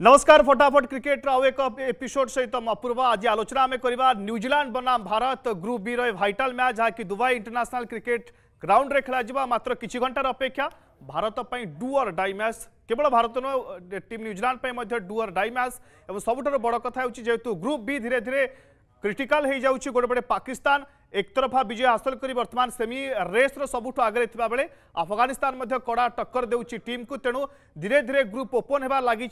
नमस्कार फटाफट क्रिकेट आउ एक एपिसोड सहित अपूर्व आज आलोचना आम करवा न्यूजीलैंड बनाम भारत ग्रुप बी रइटाल मैच जहाँकि दुबई इंटरनेशनल क्रिकेट ग्राउंड रे खेल मात्र किसी घंटार अपेक्षा भारत डुअर डाई मैच केवल भारत नुह टीम न्यूजीलैंड डुअर डाई मैच और सबुठ बड़ कथा हो ग्रुप बी धीरे धीरे क्रिटिकाल हो जाए गोटे बड़े पाकिस्तान एकतरफा विजय हासिल कर बर्तमान सेमी रेस्र सबुठ आगे बेले आफगानिस्तान कड़ा टक्कर देम को तेणु धीरे धीरे ग्रुप ओपन होगा लगी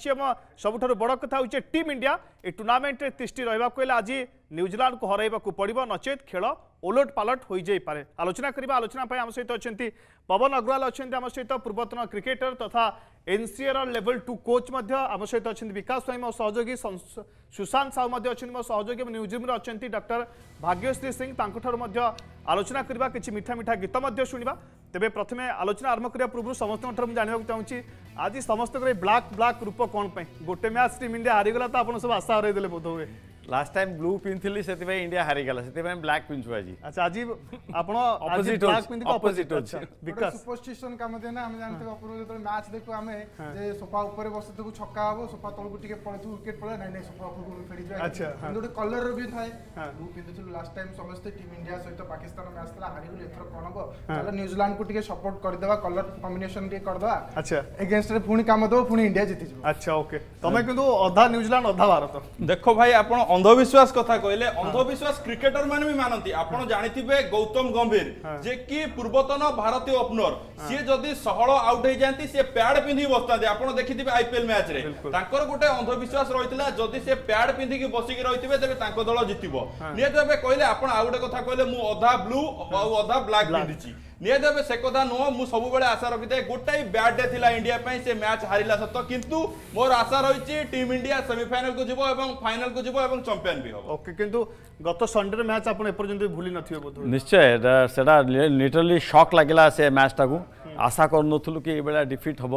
सबुठ बड़ कथा हो टीम इंडिया ए टूर्णमेंट तिष्टि रहा आज न्यूजिला को पड़ नचे खेल ओलट पालट हो जापे आलोचना करवा आलोचना आम सहित अच्छा पवन अग्रवाल अच्छा आम सहित पूर्वतन क्रिकेटर तथा এনসিএর লেভেল টু কোচ আম সহ অনেক বিকাশ স্বাইঁ মো সহযোগী সুশান্ত সাউ অনেক মো সহযোগী নিউজিমরে অনেক ডক্টর ভাগ্যশ্রী সিং তাঠার আলোচনা করা কিছু মিঠা মিঠা গীত শুণবা তবে প্রথমে আলোচনা আরম্ভ করা পূর্ব সমস্ত জাঁয়া চাহুছি আজ সমস্ত ব্লাক ব্লাক রূপ কোণ গোটে ম্যাচ টিম ইন্ডিয়া হারিগলা তো আপনার সব আশা হরাইদেলে বোধ হুয়ে লাস্ট টাইম ব্লু পিঁধিলি সেপাই ইন্ডিয়া হারিগাল সেপাই ব্ল্যাক পিঁধু আজি আচ্ছা আজি আপন অপোজিট অপোজিট আছে বিকজ সুপারস্টিশন কাম দিয়ে না আমি জানতে অপূর্ব যেত ম্যাচ দেখু আমি যে সোফা উপরে বসিথিবু ছক্কা হবো সোফা তলকু টিকে পড়েথিবু উইকেট পড়ে নাই নাই সোফা উপরকু ফেড়ি যায় আচ্ছা গোটে কলর বি থাকে ব্লু পিঁধুছিলু লাস্ট টাইম সমস্তে টিম ইন্ডিয়া সহিত পাকিস্তান ম্যাচ লা হারিগুলি এথর কোন হবো তাহলে নিউজিল্যান্ড কু টিকে সাপোর্ট করে দেবা কলর কম্বিনেশন টিকে করে দেবা আচ্ছা এগেনস্ট রে পুনি কাম দেবো পুনি ইন্ডিয়া জিতি যাব আচ্ছা ওকে তুমি কিন্তু অধা নিউজিল্যান্ড অধা ভারত দেখো ভাই আপন অন্ধবিশ্বাস কথা কহিলে হ্যাঁ। অন্ধবিশ্বাস ক্রিকেটর মানে বি মানতি আপনার জাঁথিবে গৌতম গম্ভীর যে কি পূর্বতন ভারতীয় ওপনর সি যদি সহল আউট হয়ে যাতে সে প্যাড পিধি বসতে আপনার দেখিবে আইপিএল ম্যাচরে তাঁর গোটে অন্ধবিশ্বাস রয়েছে যদি সে প্যাড পিধিকি বসিকি রয়েছে তবে তাঁর দল জিতব নিহত ভাবে কহিলে আপনার আউ গোটে কথা কহিলে মু অধা ব্লু আধা ব্লাক পিধিছি ନିହାତି ଭାବେ ସେ କଥା ନୁହଁ ମୁଁ ସବୁବେଳେ ଆଶା ରଖିଥାଏ ଗୋଟାଏ ବ୍ୟାଟ୍ ଡେ ଥିଲା ଇଣ୍ଡିଆ ପାଇଁ ସେ ମ୍ୟାଚ୍ ହାରିଲା ସତ କିନ୍ତୁ ମୋର ଆଶା ରହିଛି ଟିମ୍ ଇଣ୍ଡିଆ ସେମିଫାଇନାଲକୁ ଯିବ ଏବଂ ଫାଇନାଲକୁ ଯିବ ଏବଂ ଚାମ୍ପିୟନ ବି ହେବ ଓକେ କିନ୍ତୁ ଗତ ସଣ୍ଡେର ମ୍ୟାଚ୍ ଆପଣ ଏପର୍ଯ୍ୟନ୍ତ ଭୁଲି ନଥିବେ ବୋଧ ନିଶ୍ଚୟ ସେଟା ଲିଟରାଲି ସକ୍ ଲାଗିଲା ସେ ମ୍ୟାଚ୍ଟାକୁ আশা করুনু কি এইভাবে ডিফিট হব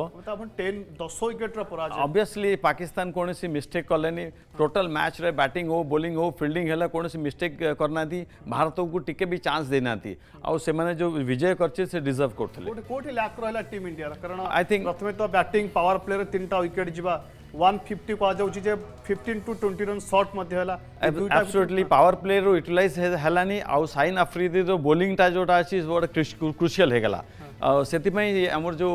অবভিয়সলি পাকিস্তান কোণী মিস্টেক কলে টোটাল ম্যাচরে ব্যাটিং হো ବୋଲିଂ ହଉ ଫିଲ୍ଡିଂ ହେଲା କୌଣସି ମିଷ୍ଟେକ୍ କରିନାହାନ୍ତି ଭାରତକୁ ଟିକେ ବି ଚାନ୍ସ ଦେଇନାହାନ୍ତି ଆଉ ସେମାନେ ଯେଉଁ ବିଜୟ କରିଛି ସେ ଡିଜର୍ଭ କରୁଥିଲେ କୋଉଠି ଲ୍ୟାକ୍ ରହିଲା ଟିମ୍ ଇଣ୍ଡିଆର କାରଣ ଆଇ ଥିଙ୍କ ପ୍ରଥମେ ତ ବ୍ୟାଟିଂ ପାୱାର ପ୍ଲେରେ ତିନିଟା ୱିକେଟ୍ ଯିବା ୱାନ୍ ଫିଫ୍ଟି କୁହାଯାଉଛି ଯେ fifteen to twenty run short ମଧ୍ୟ ହେଲା ଆବସୋଲ୍ୟୁଟଲି ପାୱାର ପ୍ଲେରୁ ୟୁଟିଲାଇଜ୍ ହେଲାନି ଆଉ ସାଇନ୍ ଆଫ୍ରିଦିର ବୋଲିଂଟା ଯେଉଁଟା ଅଛି ଗୋଟେ କ୍ରୁସିଆଲ୍ ହେଇଗଲା से आमर जो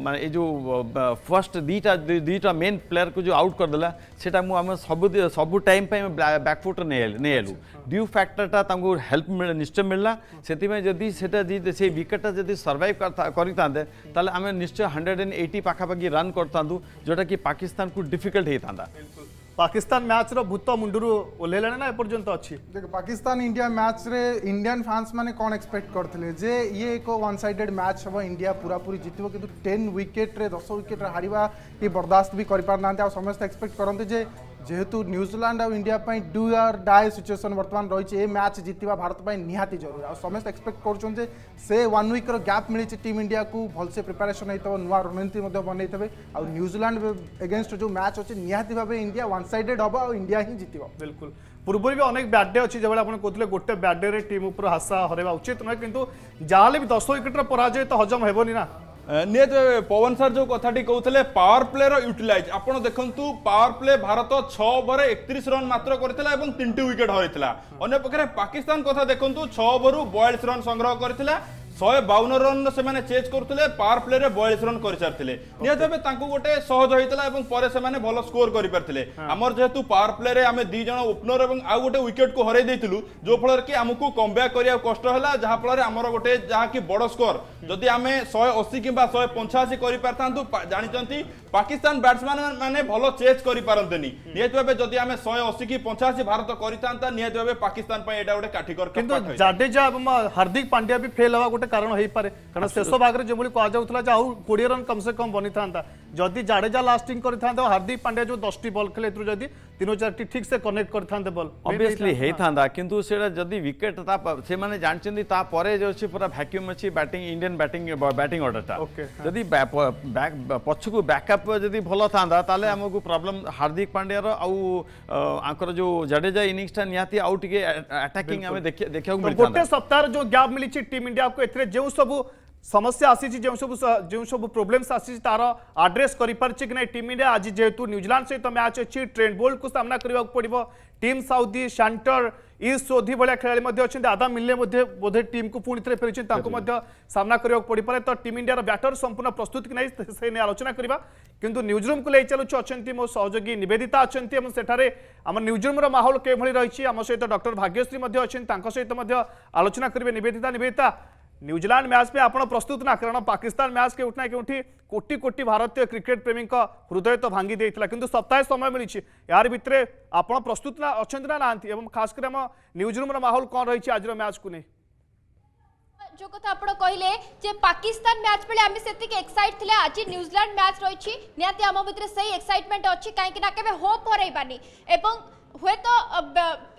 मान ये फर्स्ट दुईटा दुटा मेन प्लेयर को जो आउट करदे से सब सब टाइम बैकफुट नहींलु ड्यू फैक्टरटा हेल्प मिल निश्चय मिलला से विकेटा जदि सर्वाइव करता आम निश्चय हंड्रेड एंड एटी पाखापाखि रन करता जोटा कि पाकिस्तान को डिफिकल्ट होता পাকিস্তান ম্যাচর ভূত মুন্ডু ওহ্লাইলে না এপর্যন্ত অছি দেখ পাকিস্তান ইন্ডিয়া ম্যাচরে ইন্ডিয়ান ফ্যান্স মানে কোন এক্সপেক্ট করলে যে ইয়ে এক ওয়ান সাইডেড ম্যাচ হব ইন্ডিয়া পুরাপুরি জিতব কিন্তু টেন উইকেট্রে দশ উইকেট্রে হারিবা ইয়ে বরদাস্ত বি করে পারি না সমস্ত এক্সপেক্ট করতে যে जेहेतु न्यूजीलैंड आउ इंडिया पे डू आर डाई सिचुएशन वर्तमान रही है मैच जितना भारत पर निहाती जरूरी आ समेत एक्सपेक्ट कर से वन विक्र गैप मिली टीम इंडिया को भलसे प्रिपेरेसन हो नुआ रणनीति बनई थे आउजिलैंड एगेन्स्ट जो मैच अच्छे निहाती भाव इंडिया वन सैडेड हम आउ इंडिया ही जितब बिल्कुल पूर्व भी अनेक डे अच्छी जब आप कहते गोटे बैडे टीम उपर हासा हरवा उचित नुए कि जहाँ भी दस विकेट पराजय तो हजम होनी ना ନିହାତି ଭାବେ ପବନ ସାର୍ ଯେଉଁ କଥାଟି କହୁଥିଲେ ପାୱାର ପ୍ଲେର ୟୁଟିଲାଇଜ୍ ଆପଣ ଦେଖନ୍ତୁ ପାୱାର ପ୍ଲେ ଭାରତ ଛଅ ଓଭର ଏକତିରିଶ ରନ୍ ମାତ୍ର କରିଥିଲା ଏବଂ ତିନିଟି ୱିକେଟ୍ ହରାଇଥିଲା ଅନ୍ୟପକ୍ଷରେ ପାକିସ୍ତାନ କଥା ଦେଖନ୍ତୁ ଛଅ ଓଭରରୁ ବୟାଳିଶ ରନ୍ ସଂଗ୍ରହ କରିଥିଲା ଶହେ ବାଉନ ରନ୍ର ସେମାନେ ଚେଜ୍ କରୁଥିଲେ ପାୱାର ପ୍ଲେରେ ବୟାଳିଶ ରନ୍ କରିସାରିଥିଲେ ନିହାତି ଭାବେ ତାଙ୍କୁ ଗୋଟେ ସହଜ ହେଇଥିଲା ଏବଂ ପରେ ସେମାନେ ଭଲ ସ୍କୋର କରିପାରିଥିଲେ ଆମର ଯେହେତୁ ପାୱାର ପ୍ଲେରେ ଆମେ ଦୁଇ ଜଣ ଓପନର ଏବଂ ଆଉ ଗୋଟେ ୱିକେଟ୍କୁ ହରାଇ ଦେଇଥିଲୁ ଯୋଉଫଳରେ କି ଆମକୁ କମ୍ବ୍ୟାକ୍ କରିବାକୁ କଷ୍ଟ ହେଲା ଯାହାଫଳରେ ଆମର ଗୋଟେ ଯାହାକି ବଡ଼ ସ୍କୋର ଯଦି ଆମେ ଶହେ ଅଶୀ କିମ୍ବା ଶହେ ପଞ୍ଚାଅଶୀ କରିପାରିଥାନ୍ତୁ ଜାଣିଛନ୍ତି ପାକିସ୍ତାନ ବ୍ୟାଟ୍ସମ୍ୟାନ ମାନେ ଭଲ ଚେଜ୍ କରିପାରନ୍ତିନି ନିହାତି ଭାବେ ଯଦି ଆମେ ଶହେ ଅଶୀ କି ପଞ୍ଚାଅଶୀ ଭାରତ କରିଥାନ୍ତା ନିହାତି ଭାବେ ପାକିସ୍ତାନ ପାଇଁ ଏଇଟା ଗୋଟେ କାଠିକର କିନ୍ତୁ ଜାଡେଜା ଏବଂ ହାର୍ଦ୍ଦିକ ପାଣ୍ଡ୍ୟା ବି ଫେଲ୍ ହେବା ଗୋଟେ কারণ হই পারে কারণ শেষ ভাগরে যে বলি কয়া যাওতলা যাও কোড়িয়া রান কমসে কম বনি থানতা যদি जडेजा লাস্টিং কর থান দা হার্দিক পান্ডিয়া যে 10 টি বল খেলে তুরু যদি 3 4 টি ঠিক সে কানেক্ট কর থান দে বল অবিয়াসলি হে থান দা কিন্তু সেটা যদি উইকেট তা সে মানে জানচিন্দি তা পরে যে চি পুরা ভ্যাকুয়াম আছে batting Indian batting batting order টা যদি ব্যাক পছকু ব্যাকআপ যদি ভালো থান দা তালে আমাকু প্রবলেম হার্দিক পান্ডিয়া আর আকর যে जडेजा ইনিংস টা নিয়াতি আউট কে অ্যাটাকিং আমি দেখি দেখি গটে সপ্তাহর যে গ্যাপ মিলিচি টিম ইন্ডিয়া কো ପାଖରେ ଯେଉଁ ସବୁ ସମସ୍ୟା ଆସିଛି ଯେଉଁ ସବୁ ଯେଉଁ ସବୁ ପ୍ରୋବ୍ଲେମ୍ସ ଆସିଛି ତାର ଆଡ୍ରେସ୍ କରିପାରିଛି କି ନାହିଁ ଟିମ୍ ଇଣ୍ଡିଆ ଆଜି ଯେହେତୁ ନ୍ୟୁଜିଲାଣ୍ଡ ସହିତ ମ୍ୟାଚ୍ ଅଛି ଟ୍ରେଣ୍ଡ ବୋଲ୍ଟକୁ ସାମ୍ନା କରିବାକୁ ପଡ଼ିବ ଟିମ୍ ସାଉଦି ସାଣ୍ଟର ଇସ୍ ସୋଧି ଭଳିଆ ଖେଳାଳି ମଧ୍ୟ ଅଛନ୍ତି ଆଦାମ ମିଲେ ମଧ୍ୟ ବୋଧେ ଟିମ୍କୁ ପୁଣି ଥରେ ଫେରିଛନ୍ତି ତାଙ୍କୁ ମଧ୍ୟ ସାମ୍ନା କରିବାକୁ ପଡ଼ିପାରେ ତ ଟିମ୍ ଇଣ୍ଡିଆର ବ୍ୟାଟର ସମ୍ପୂର୍ଣ୍ଣ ପ୍ରସ୍ତୁତ କି ନାହିଁ ସେ ନେଇ ଆଲୋଚନା କରିବା କିନ୍ତୁ ନ୍ୟୁଜରୁମ୍କୁ ନେଇ ଚାଲୁଛୁ ଅଛନ୍ତି ମୋ ସହଯୋଗୀ ନିବେଦିତା ଅଛନ୍ତି ଏବଂ ସେଠାରେ ଆମ ନ୍ୟୁଜରୁମ୍ର ମାହୋଲ କେଉଁଭଳି ରହିଛି ଆମ ସହିତ ଡକ୍ଟର ଭାଗ୍ୟଶ୍ରୀ ମଧ୍ୟ ଅଛନ୍ତି ତାଙ୍କ ସହିତ ମଧ୍ୟ ଆଲୋଚନା କରିବେ ନିବେଦିତା ନିବେଦିତା न्यूजीलैंड मैच में आप प्रस्तुत ना कारण पाकिस्तान मैच के उठना के कोटि कोटि भारतीय क्रिकेट प्रेमी का हृदय तो भांगी किंतु सप्ताह समय मिली यार भितर आप प्रस्तुत ना अच्छा ना ना खासकर आम न्यूजरूम्र माहौल कौन रही आज मैच को नहीं जो कथा आपण कहले जे पाकिस्तान मैच बेले आमे सेतिक एक्साइट थिले आज न्यूजीलैंड मैच रही निहाती आम भितर से एक्साइटमेंट अच्छी कहीं होप हर एवं ହୁଏତ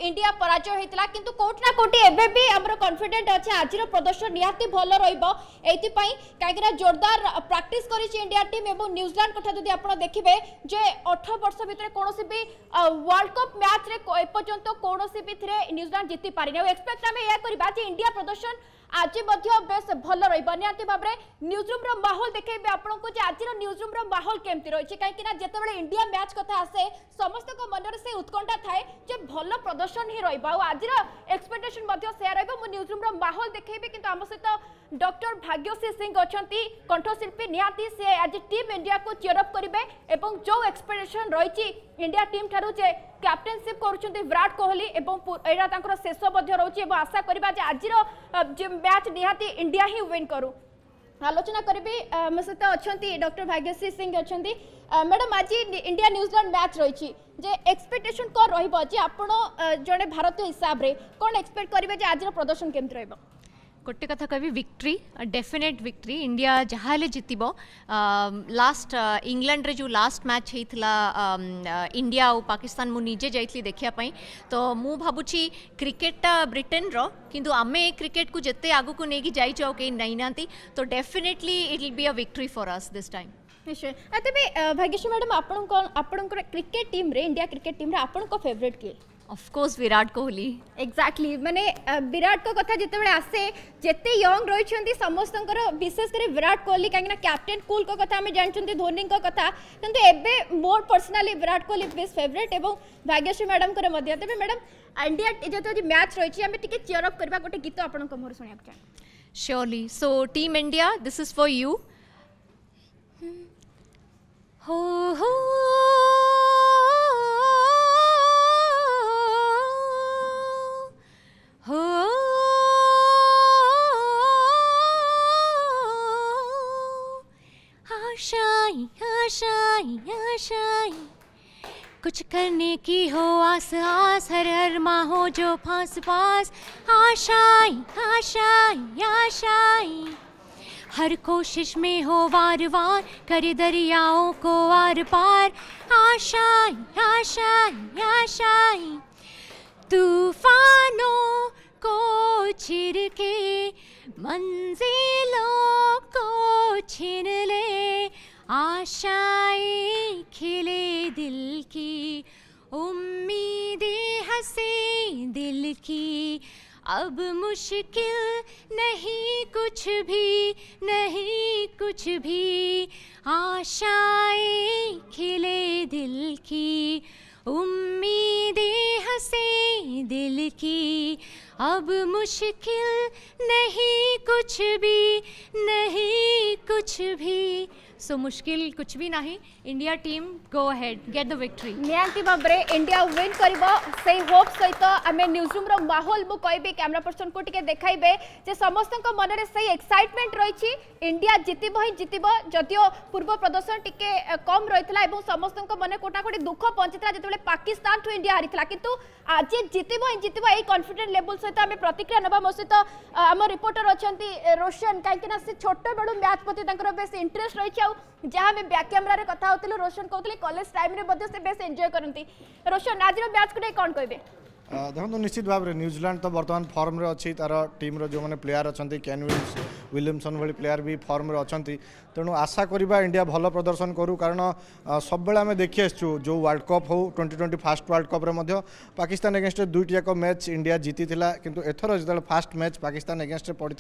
ଇଣ୍ଡିଆ ପରାଜୟ ହେଇଥିଲା କିନ୍ତୁ କୋଉଠି ନା କୋଉଠି ଏବେ ବି ଆମର କନଫିଡେଣ୍ଟ ଅଛି ଆଜିର ପ୍ରଦର୍ଶନ ନିହାତି ଭଲ ରହିବ ଏଇଥିପାଇଁ କାହିଁକିନା ଜୋରଦାର ପ୍ରାକ୍ଟିସ୍ କରିଛି ଇଣ୍ଡିଆ ଟିମ୍ ଏବଂ ନ୍ୟୁଜିଲାଣ୍ଡ କଥା ଯଦି ଆପଣ ଦେଖିବେ ଯେ ଅଠର ବର୍ଷ ଭିତରେ କୌଣସି ବି ୱାର୍ଲଡ କପ୍ ମ୍ୟାଚ୍ରେ ଏପର୍ଯ୍ୟନ୍ତ କୌଣସି ବିଥିରେ ନ୍ୟୁଜିଲାଣ୍ଡ ଜିତି ପାରିନି ଆଉ ଏକ୍ସପେକ୍ଟ ଆମେ ଏହା କରିବା ଯେ ଇଣ୍ଡିଆ ପ୍ରଦର୍ଶନ আজি মধ্য বেশ ভাল রহব নিহতি ভাবে নিউজরুম মাহল দেখাইবে আপনার যে আজির নিউজরুম মাহল কেমতি রয়েছে কিন্তু না যেতবে ইন্ডিয়া ম্যাচ কথা আসে সমস্ত মনরে সে উৎকণ্ঠা থাকে যে ভাল প্রদর্শন হি রহব আজির এক্সপেক্টেসন সেয়া রহব মু নিউজরুম মাহল দেখাইবি কিন্তু আমার সহ ডক্টর ভাগ্যশ্রী সিং অনেক কণ্ঠশিল্পী নিহতি সি আজ টিম ইন্ডিয়া কু চিয়রঅপ করবে এবং যে এক্সপেকটেসন রয়েছে ইন্ডিয়া টিম ঠার যে ক্যাপ্টেনশিপ করছেন বিরাট কোহলি এবং এটা তাঁর শেষ মধ্যে রয়েছে এবং আশা করা যে আজির ম্যাচ নিহতি ইন্ডিয়া হি ওয়িন করু আলোচনা করবি আমার সহ অনেক ডক্টর ভাগ্যশ্রী সিং অনেক ম্যাডাম আজ ইন্ডিয়া নিউজিল্যান্ড ম্যাচ রয়েছে যে এক্সপেকটেসন কম রহব যে আপনার জন ভারতীয় হিসাবে কোণ এক্সপেক্ট করবে যে আজর প্রদর্শন কেমি রহব गोटे कथा कह विक्ट्री डेफिनेट विक्ट्री इंडिया जहाँ जित लास्ट इंग्लैंड रे जो लास्ट मैच होता इंडिया और पाकिस्तान मुझे जाइली देखापी तो मुझे भावुची क्रिकेटा ब्रिटेन रो किंतु आमे क्रिकेट को जिते आगे को लेकिन जाइए कहीं नई ना तो definitely it will be a victory for us this time निश्चय तेज भाग्यश्री मैडम आप cricket team India cricket team आप फेवरेट किए of course Virat Kohli exactly মানে বিরাট কথা যেতবে আসে যেতে ইয়ং রয়েছেন সমস্ত বিশেষ করে বিরাট কোহলি কিন্তু ক্যাপ্টেন কুল কথা আমি জাঁচান ধোনি কথা কিন্তু এবে মোর personally Virat Kohli is favourite এবং ভাগ্যশ্রী ম্যাডাম তবে ম্যাডাম ইন্ডিয়া যেহেতু আজ ম্যাচ রয়েছে আমি টিকি চিয়র অফ করা গোটে গীত আপনার মোর শুনে চাহ Surely. So, Team India, this is for you. Hmm. Ho, ho. हो आशाई आशाई आशाई कुछ करने की हो आस आस हर हर माँ हो जो फांस पास आशाई आशाई आशाई हर कोशिश में हो वार वार कर दरियाओं को आर पार आशाई आशाई आशाई तूफानों को छिर के मंजिलों को छिन ले आशाएं खिले दिल की उम्मीदें हंसे दिल की अब मुश्किल नहीं कुछ भी नहीं कुछ भी आशाएं खिले दिल की उम्मीदें हंसे दिल की अब मुश्किल नहीं कुछ भी नहीं कुछ भी सो मुश्किल कुछ भी ना India team go ahead get the victory निहांती भाव इंडिया विन कर होप सहित आम न्यूज रूम माहौल मु कहबी कैमरा पर्सन को टिके देखाइबे जे समस्त मन में से एक्साइटमेंट रही इंडिया जितब ही जितब जदियो पूर्व प्रदर्शन टिके कम रही समस्त मन कोटा कोटी दुख पहुंची जिते पाकिस्तान ठू इंडिया हारी कितु आज जितब ही जितब यही कन्फिडेंट लेवल सहित आम प्रतिक्रिया ना मो सहित आम रिपोर्टर अच्छा रोशन कहीं से छोट बड़ू मैच प्रति बे इंटरेस्ट रही ଆଉ ଯାହା ଆମେ ବ୍ୟାକ୍ କ୍ୟାମେରାରେ କଥା ହଉଥିଲୁ ରୋଶନ କହୁଥିଲେ କଲେଜ ଟାଇମ୍ରେ ମଧ୍ୟ ସେ ବେଶ୍ ଏନ୍ଜୟ କରନ୍ତି ରୋଶନ ଆଜିର ବ୍ୟାଚ୍କୁ ନେଇ କ'ଣ କହିବେ দেখুন নিশ্চিত ভাবে নিউজিল্যান্ড তো বর্তমান ফর্মে অছি তার টিম্র যে প্লেয়ার অনেক ক্যান উইলিস উইলিমসন ভি প্লেয়ার বি ফর্মে অনেক তেণু আশা করা ইন্ডিয়া ভাল প্রদর্শন করু কারণ সবুলে আমি দেখি আসছু যে ওয়ার্ল্ড কপ হো টোয়েন্টি টোয়েন্টি ফার্স্ট ওয়ার্ল্ড কপ্রে পাকিস্তান এগেনস্টে দুইটি এক ম্যাচ ইন্ডিয়া জিতি কিন্তু এথর যেত ফার্স্ট ম্যাচ পাকিস্তান এগেনস্টে পড়ি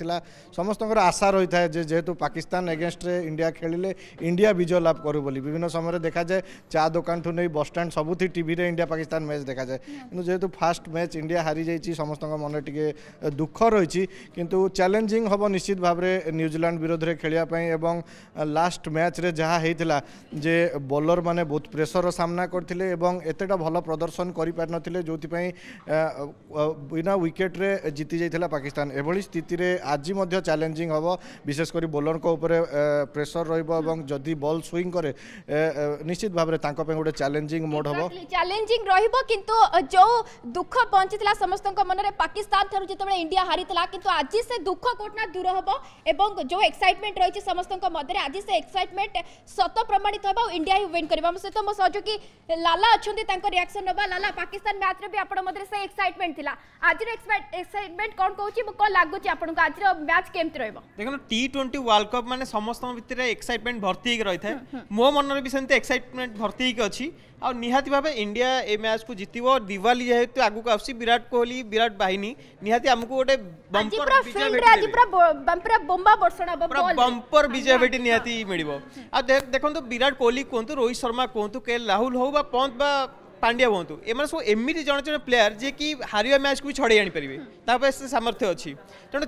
সমস্ত আশা রয়েছে যে যেহেতু পাকিস্তান এগেনস্টে ইন্ডিয়া খেলিলে ইন্ডিয়া বিজয় লাভ করু বলে বিভিন্ন সময় দেখা যায় চা দোকান ঠু নেই বসস্ট্যান্ড সবুথি টিভিরে ইন্ডিয়া পাকিস্তান ম্যাচ দেখা যায় কিন্তু যেহেতু ফার্স্ট ଲାଷ୍ଟ ମ୍ୟାଚ୍ ଇଣ୍ଡିଆ ହାରିଯାଇଛି ସମସ୍ତଙ୍କ ମନରେ ଟିକେ ଦୁଃଖ ରହିଛି କିନ୍ତୁ ଚ୍ୟାଲେଞ୍ଜିଂ ହେବ ନିଶ୍ଚିତ ଭାବରେ ନ୍ୟୁଜିଲାଣ୍ଡ ବିରୋଧରେ ଖେଳିବା ପାଇଁ ଏବଂ ଲାଷ୍ଟ ମ୍ୟାଚ୍ରେ ଯାହା ହେଇଥିଲା ଯେ ବୋଲରମାନେ ବହୁତ ପ୍ରେସରର ସାମ୍ନା କରିଥିଲେ ଏବଂ ଏତେଟା ଭଲ ପ୍ରଦର୍ଶନ କରିପାରିନଥିଲେ ଯେଉଁଥିପାଇଁ ବିନା ୱିକେଟ୍ରେ ଜିତିଯାଇଥିଲା ପାକିସ୍ତାନ ଏଭଳି ସ୍ଥିତିରେ ଆଜି ମଧ୍ୟ ଚ୍ୟାଲେଞ୍ଜିଂ ହେବ ବିଶେଷ କରି ବୋଲରଙ୍କ ଉପରେ ପ୍ରେସର ରହିବ ଏବଂ ଯଦି ବଲ୍ ସୁଇଂ କରେ ନିଶ୍ଚିତ ଭାବରେ ତାଙ୍କ ପାଇଁ ଗୋଟେ ଚ୍ୟାଲେଞ୍ଜିଂ ମୋଡ଼ ହେବ ଚ୍ୟାଲେଞ୍ଜିଂ ରହିବ କିନ୍ତୁ ଯେଉଁ দুঃখ পঞ্চিলা সমস্ত মনরে পাকিস্তান ঠার যেত ইন্ডিয়া হারিলা কিন্তু আজ সে দুঃখ কোটনা দূর হব এবং যে এক্সাইটমেন্ট রয়েছে সমস্ত মধ্যে আজ সে এক্সাইটমেন্ট সত প্রমাণিত হব ইন্ডিয়া হি ওয়েন করবে আমার সহ মো সহযোগী লালা অনেক রিয়াকশন নবা লালা পাকিস্তান ম্যাচরে বি আপনার মধ্যে সে এক্সাইটমেন্ট লা আজ এক্সাইটমেন্ট কম কৌছি কম লাগুচি আপনার আজ ম্যাচ কেমতি রহব দেখুন টি টোয়েন্টি ওয়ার্ল্ড কপ মানে সমস্ত ভিতরে এক্সাইটমেন্ট ভর্তি হয়ে রয়েছে মো মনরে বি সেমতি এক্সাইটমেন্ট ভর্তি হয়ে অছি ଆଉ ନିହାତି ଭାବେ ଇଣ୍ଡିଆ ଏ ମ୍ୟାଚ୍କୁ ଜିତିବ ଦିୱାଲି ଯେହେତୁ ଆଗକୁ ଆସୁଛି ବିରାଟ କୋହଲି ବିରାଟ ବାହିନୀ ନିହାତି ଆମକୁ ଗୋଟେ ବମ୍ପର ବିଜୟ ଭେଟି ନିହାତି ମିଳିବ ଆଉ ଦେଖନ୍ତୁ ବିରାଟ କୋହଲି କୁହନ୍ତୁ ରୋହିତ ଶର୍ମା କୁହନ୍ତୁ କେ ରାହୁଲ ହଉ ବା ପନ୍ତ ବା ପାଣ୍ଡିଆ ହୁଅନ୍ତୁ ଏମାନେ ସବୁ ଏମିତି ଜଣେ ଜଣେ ପ୍ଲେୟାର ଯିଏକି ହାରିବା ମ୍ୟାଚ୍କୁ ବି ଛଡ଼େଇ ଆଣିପାରିବେ ତା ପାଇଁ ସେ ସାମର୍ଥ୍ୟ ଅଛି ତେଣୁ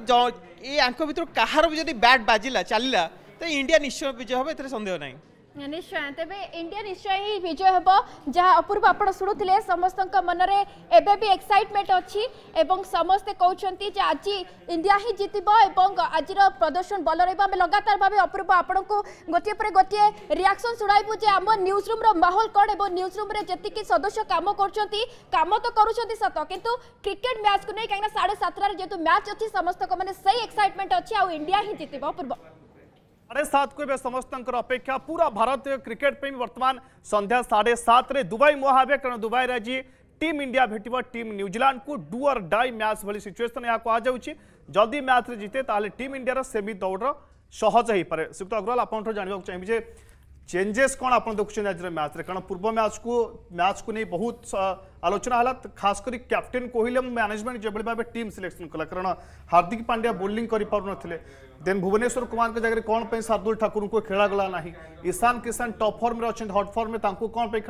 ଏ ଆଙ୍କ ଭିତରୁ କାହାର ବି ଯଦି ବ୍ୟାଟ୍ ବାଜିଲା ଚାଲିଲା ତ ଇଣ୍ଡିଆ ନିଶ୍ଚୟ ବିଜୟ ହେବ ଏଥିରେ ସନ୍ଦେହ ନାହିଁ ନିଶ୍ଚୟ ତେବେ ଇଣ୍ଡିଆ ନିଶ୍ଚୟ ହିଁ ବିଜୟ ହେବ ଯାହା ଅପୂର୍ବ ଆପଣ ଶୁଣୁଥିଲେ ସମସ୍ତଙ୍କ ମନରେ ଏବେ ବି ଏକ୍ସାଇଟମେଣ୍ଟ ଅଛି ଏବଂ ସମସ୍ତେ କହୁଛନ୍ତି ଯେ ଆଜି ଇଣ୍ଡିଆ ହିଁ ଜିତିବ ଏବଂ ଆଜିର ପ୍ରଦର୍ଶନ ଭଲ ରହିବ ଆମେ ଲଗାତାର ଭାବେ ଅପୂର୍ବ ଆପଣଙ୍କୁ ଗୋଟିଏ ପରେ ଗୋଟିଏ ରିଆକ୍ସନ୍ ଶୁଣାଇବୁ ଯେ ଆମ ନ୍ୟୁଜ୍ ରୁମ୍ର ମାହୋଲ କ'ଣ ଏବଂ ନ୍ୟୁଜ୍ ରୁମ୍ରେ ଯେତିକି ସଦସ୍ୟ କାମ କରୁଛନ୍ତି କାମ ତ କରୁଛନ୍ତି ସତ କିନ୍ତୁ କ୍ରିକେଟ୍ ମ୍ୟାଚ୍କୁ ନେଇ କାହିଁକିନା ସାଢ଼େ ସାତଟାରେ ଯେହେତୁ ମ୍ୟାଚ୍ ଅଛି ସମସ୍ତଙ୍କ ମାନେ ସେଇ ଏକ୍ସାଇଟମେଣ୍ଟ ଅଛି ଆଉ ଇଣ୍ଡିଆ ହିଁ ଜିତିବ ଅପୂର୍ବ साढ़े सात को समस्त अपेक्षा पूरा भारत क्रिकेट बर्तमान संध्या साढ़े सात दुबई मुहावे कारण दुबई में आज टीम इंडिया भेट टीम न्यूजीलैंड को डुअर डाई मैच भाई सिचुएसन यहाँ कहुच्छे जदि मैच जीते टीम इंडिया सेमी दौड़ सहज हो पाए श्रीयुक्त अग्रवाल आप जानवाक चाहिए चेंजेस कौन आप देखुं आज मैच कारण पूर्व मैच को मैच को नहीं बहुत আলোচনা हालत ખાસકરી કેપ્ટન કોહિલમ મેનેજમેન્ટ જે ભલે બાબે ટીમ સિલેક્શન કલા કરના હાર્દિક પંડ્યા બોલિંગ કરી પરન થિલે देन ભુવનેશ્વર કુમાર કો જગરે કોણ પે શાર્દુલ ઠાકુર કો ખેલા ગલા નહીં ઈશાન કિશન ટોપ ફોર્મ ર છે હોટ ફોર્મ મે તાંકો કોણ પે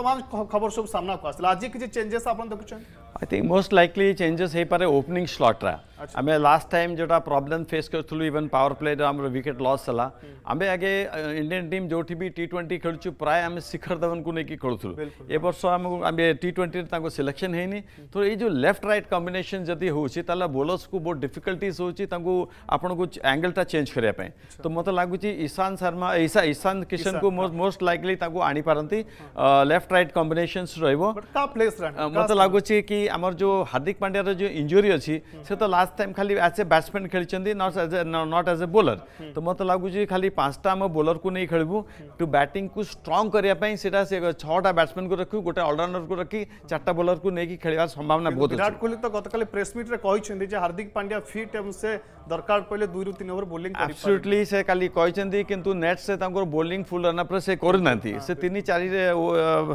તમામ ખબર સુબ સામનો કો આસલા આજ કેજી ચેન્જીસ આપણ દેખ છે આઈ થી મોસ્ટ લાઈકલી ચેન્જીસ હે પર ઓપનિંગ સ્લોટ રા અમે લાસ્ટ ટાઈમ જો પ્રોબ્લેમ ફેસ કર થુલ ઈવન પાવર પ્લે રા અમાર વિકેટ લોસ સલા અમે આગે ઇન્ડિયન ટીમ જોઠી બી ટી20 ખેલચુ પ્રાય અમે શિખર ધવન કો નહી કે ખેલ થુલ એ વર્ષ અમે અમે ટી कंट्री सिलेक्शन है तो ये जो लेफ्ट रईट कम्बेसन जब हो बोलर्स को बहुत डिफिकल्टीज हो आंगलटा चेंज करने तो मत लगुच ईशान शर्मा ईशा ईशान किशन को मोस्ट लाइकली पारती लेफ्ट रईट कम्बेसन मत लगुच कि आम जो हार्दिक पांड्यार जो इंजुरी अच्छी से तो लास्ट टाइम खाली एज ए बैट्समैन खेली नट एज ए बोलर तो मत लगुच खाली पांचटा आम बोलर को नहीं खेलू टू बैटिंग को स्ट्रंग करने छटा बैट्समैन को रखू गोटे अलराउंडर को रखी चार्टा बोलर को लेकिन खेल संभावना बहुत विराट कोहली तो गतल प्रेस मीट्रे हार्दिक पांड्या फिट से दरकार पहले दुई रु तीन ओवर बोलिंग एब्सोल्युटली से खाली कहिसेंदी किंतु नेट से तांकर फुल रन अपर से करि हाँ, से तीन चारि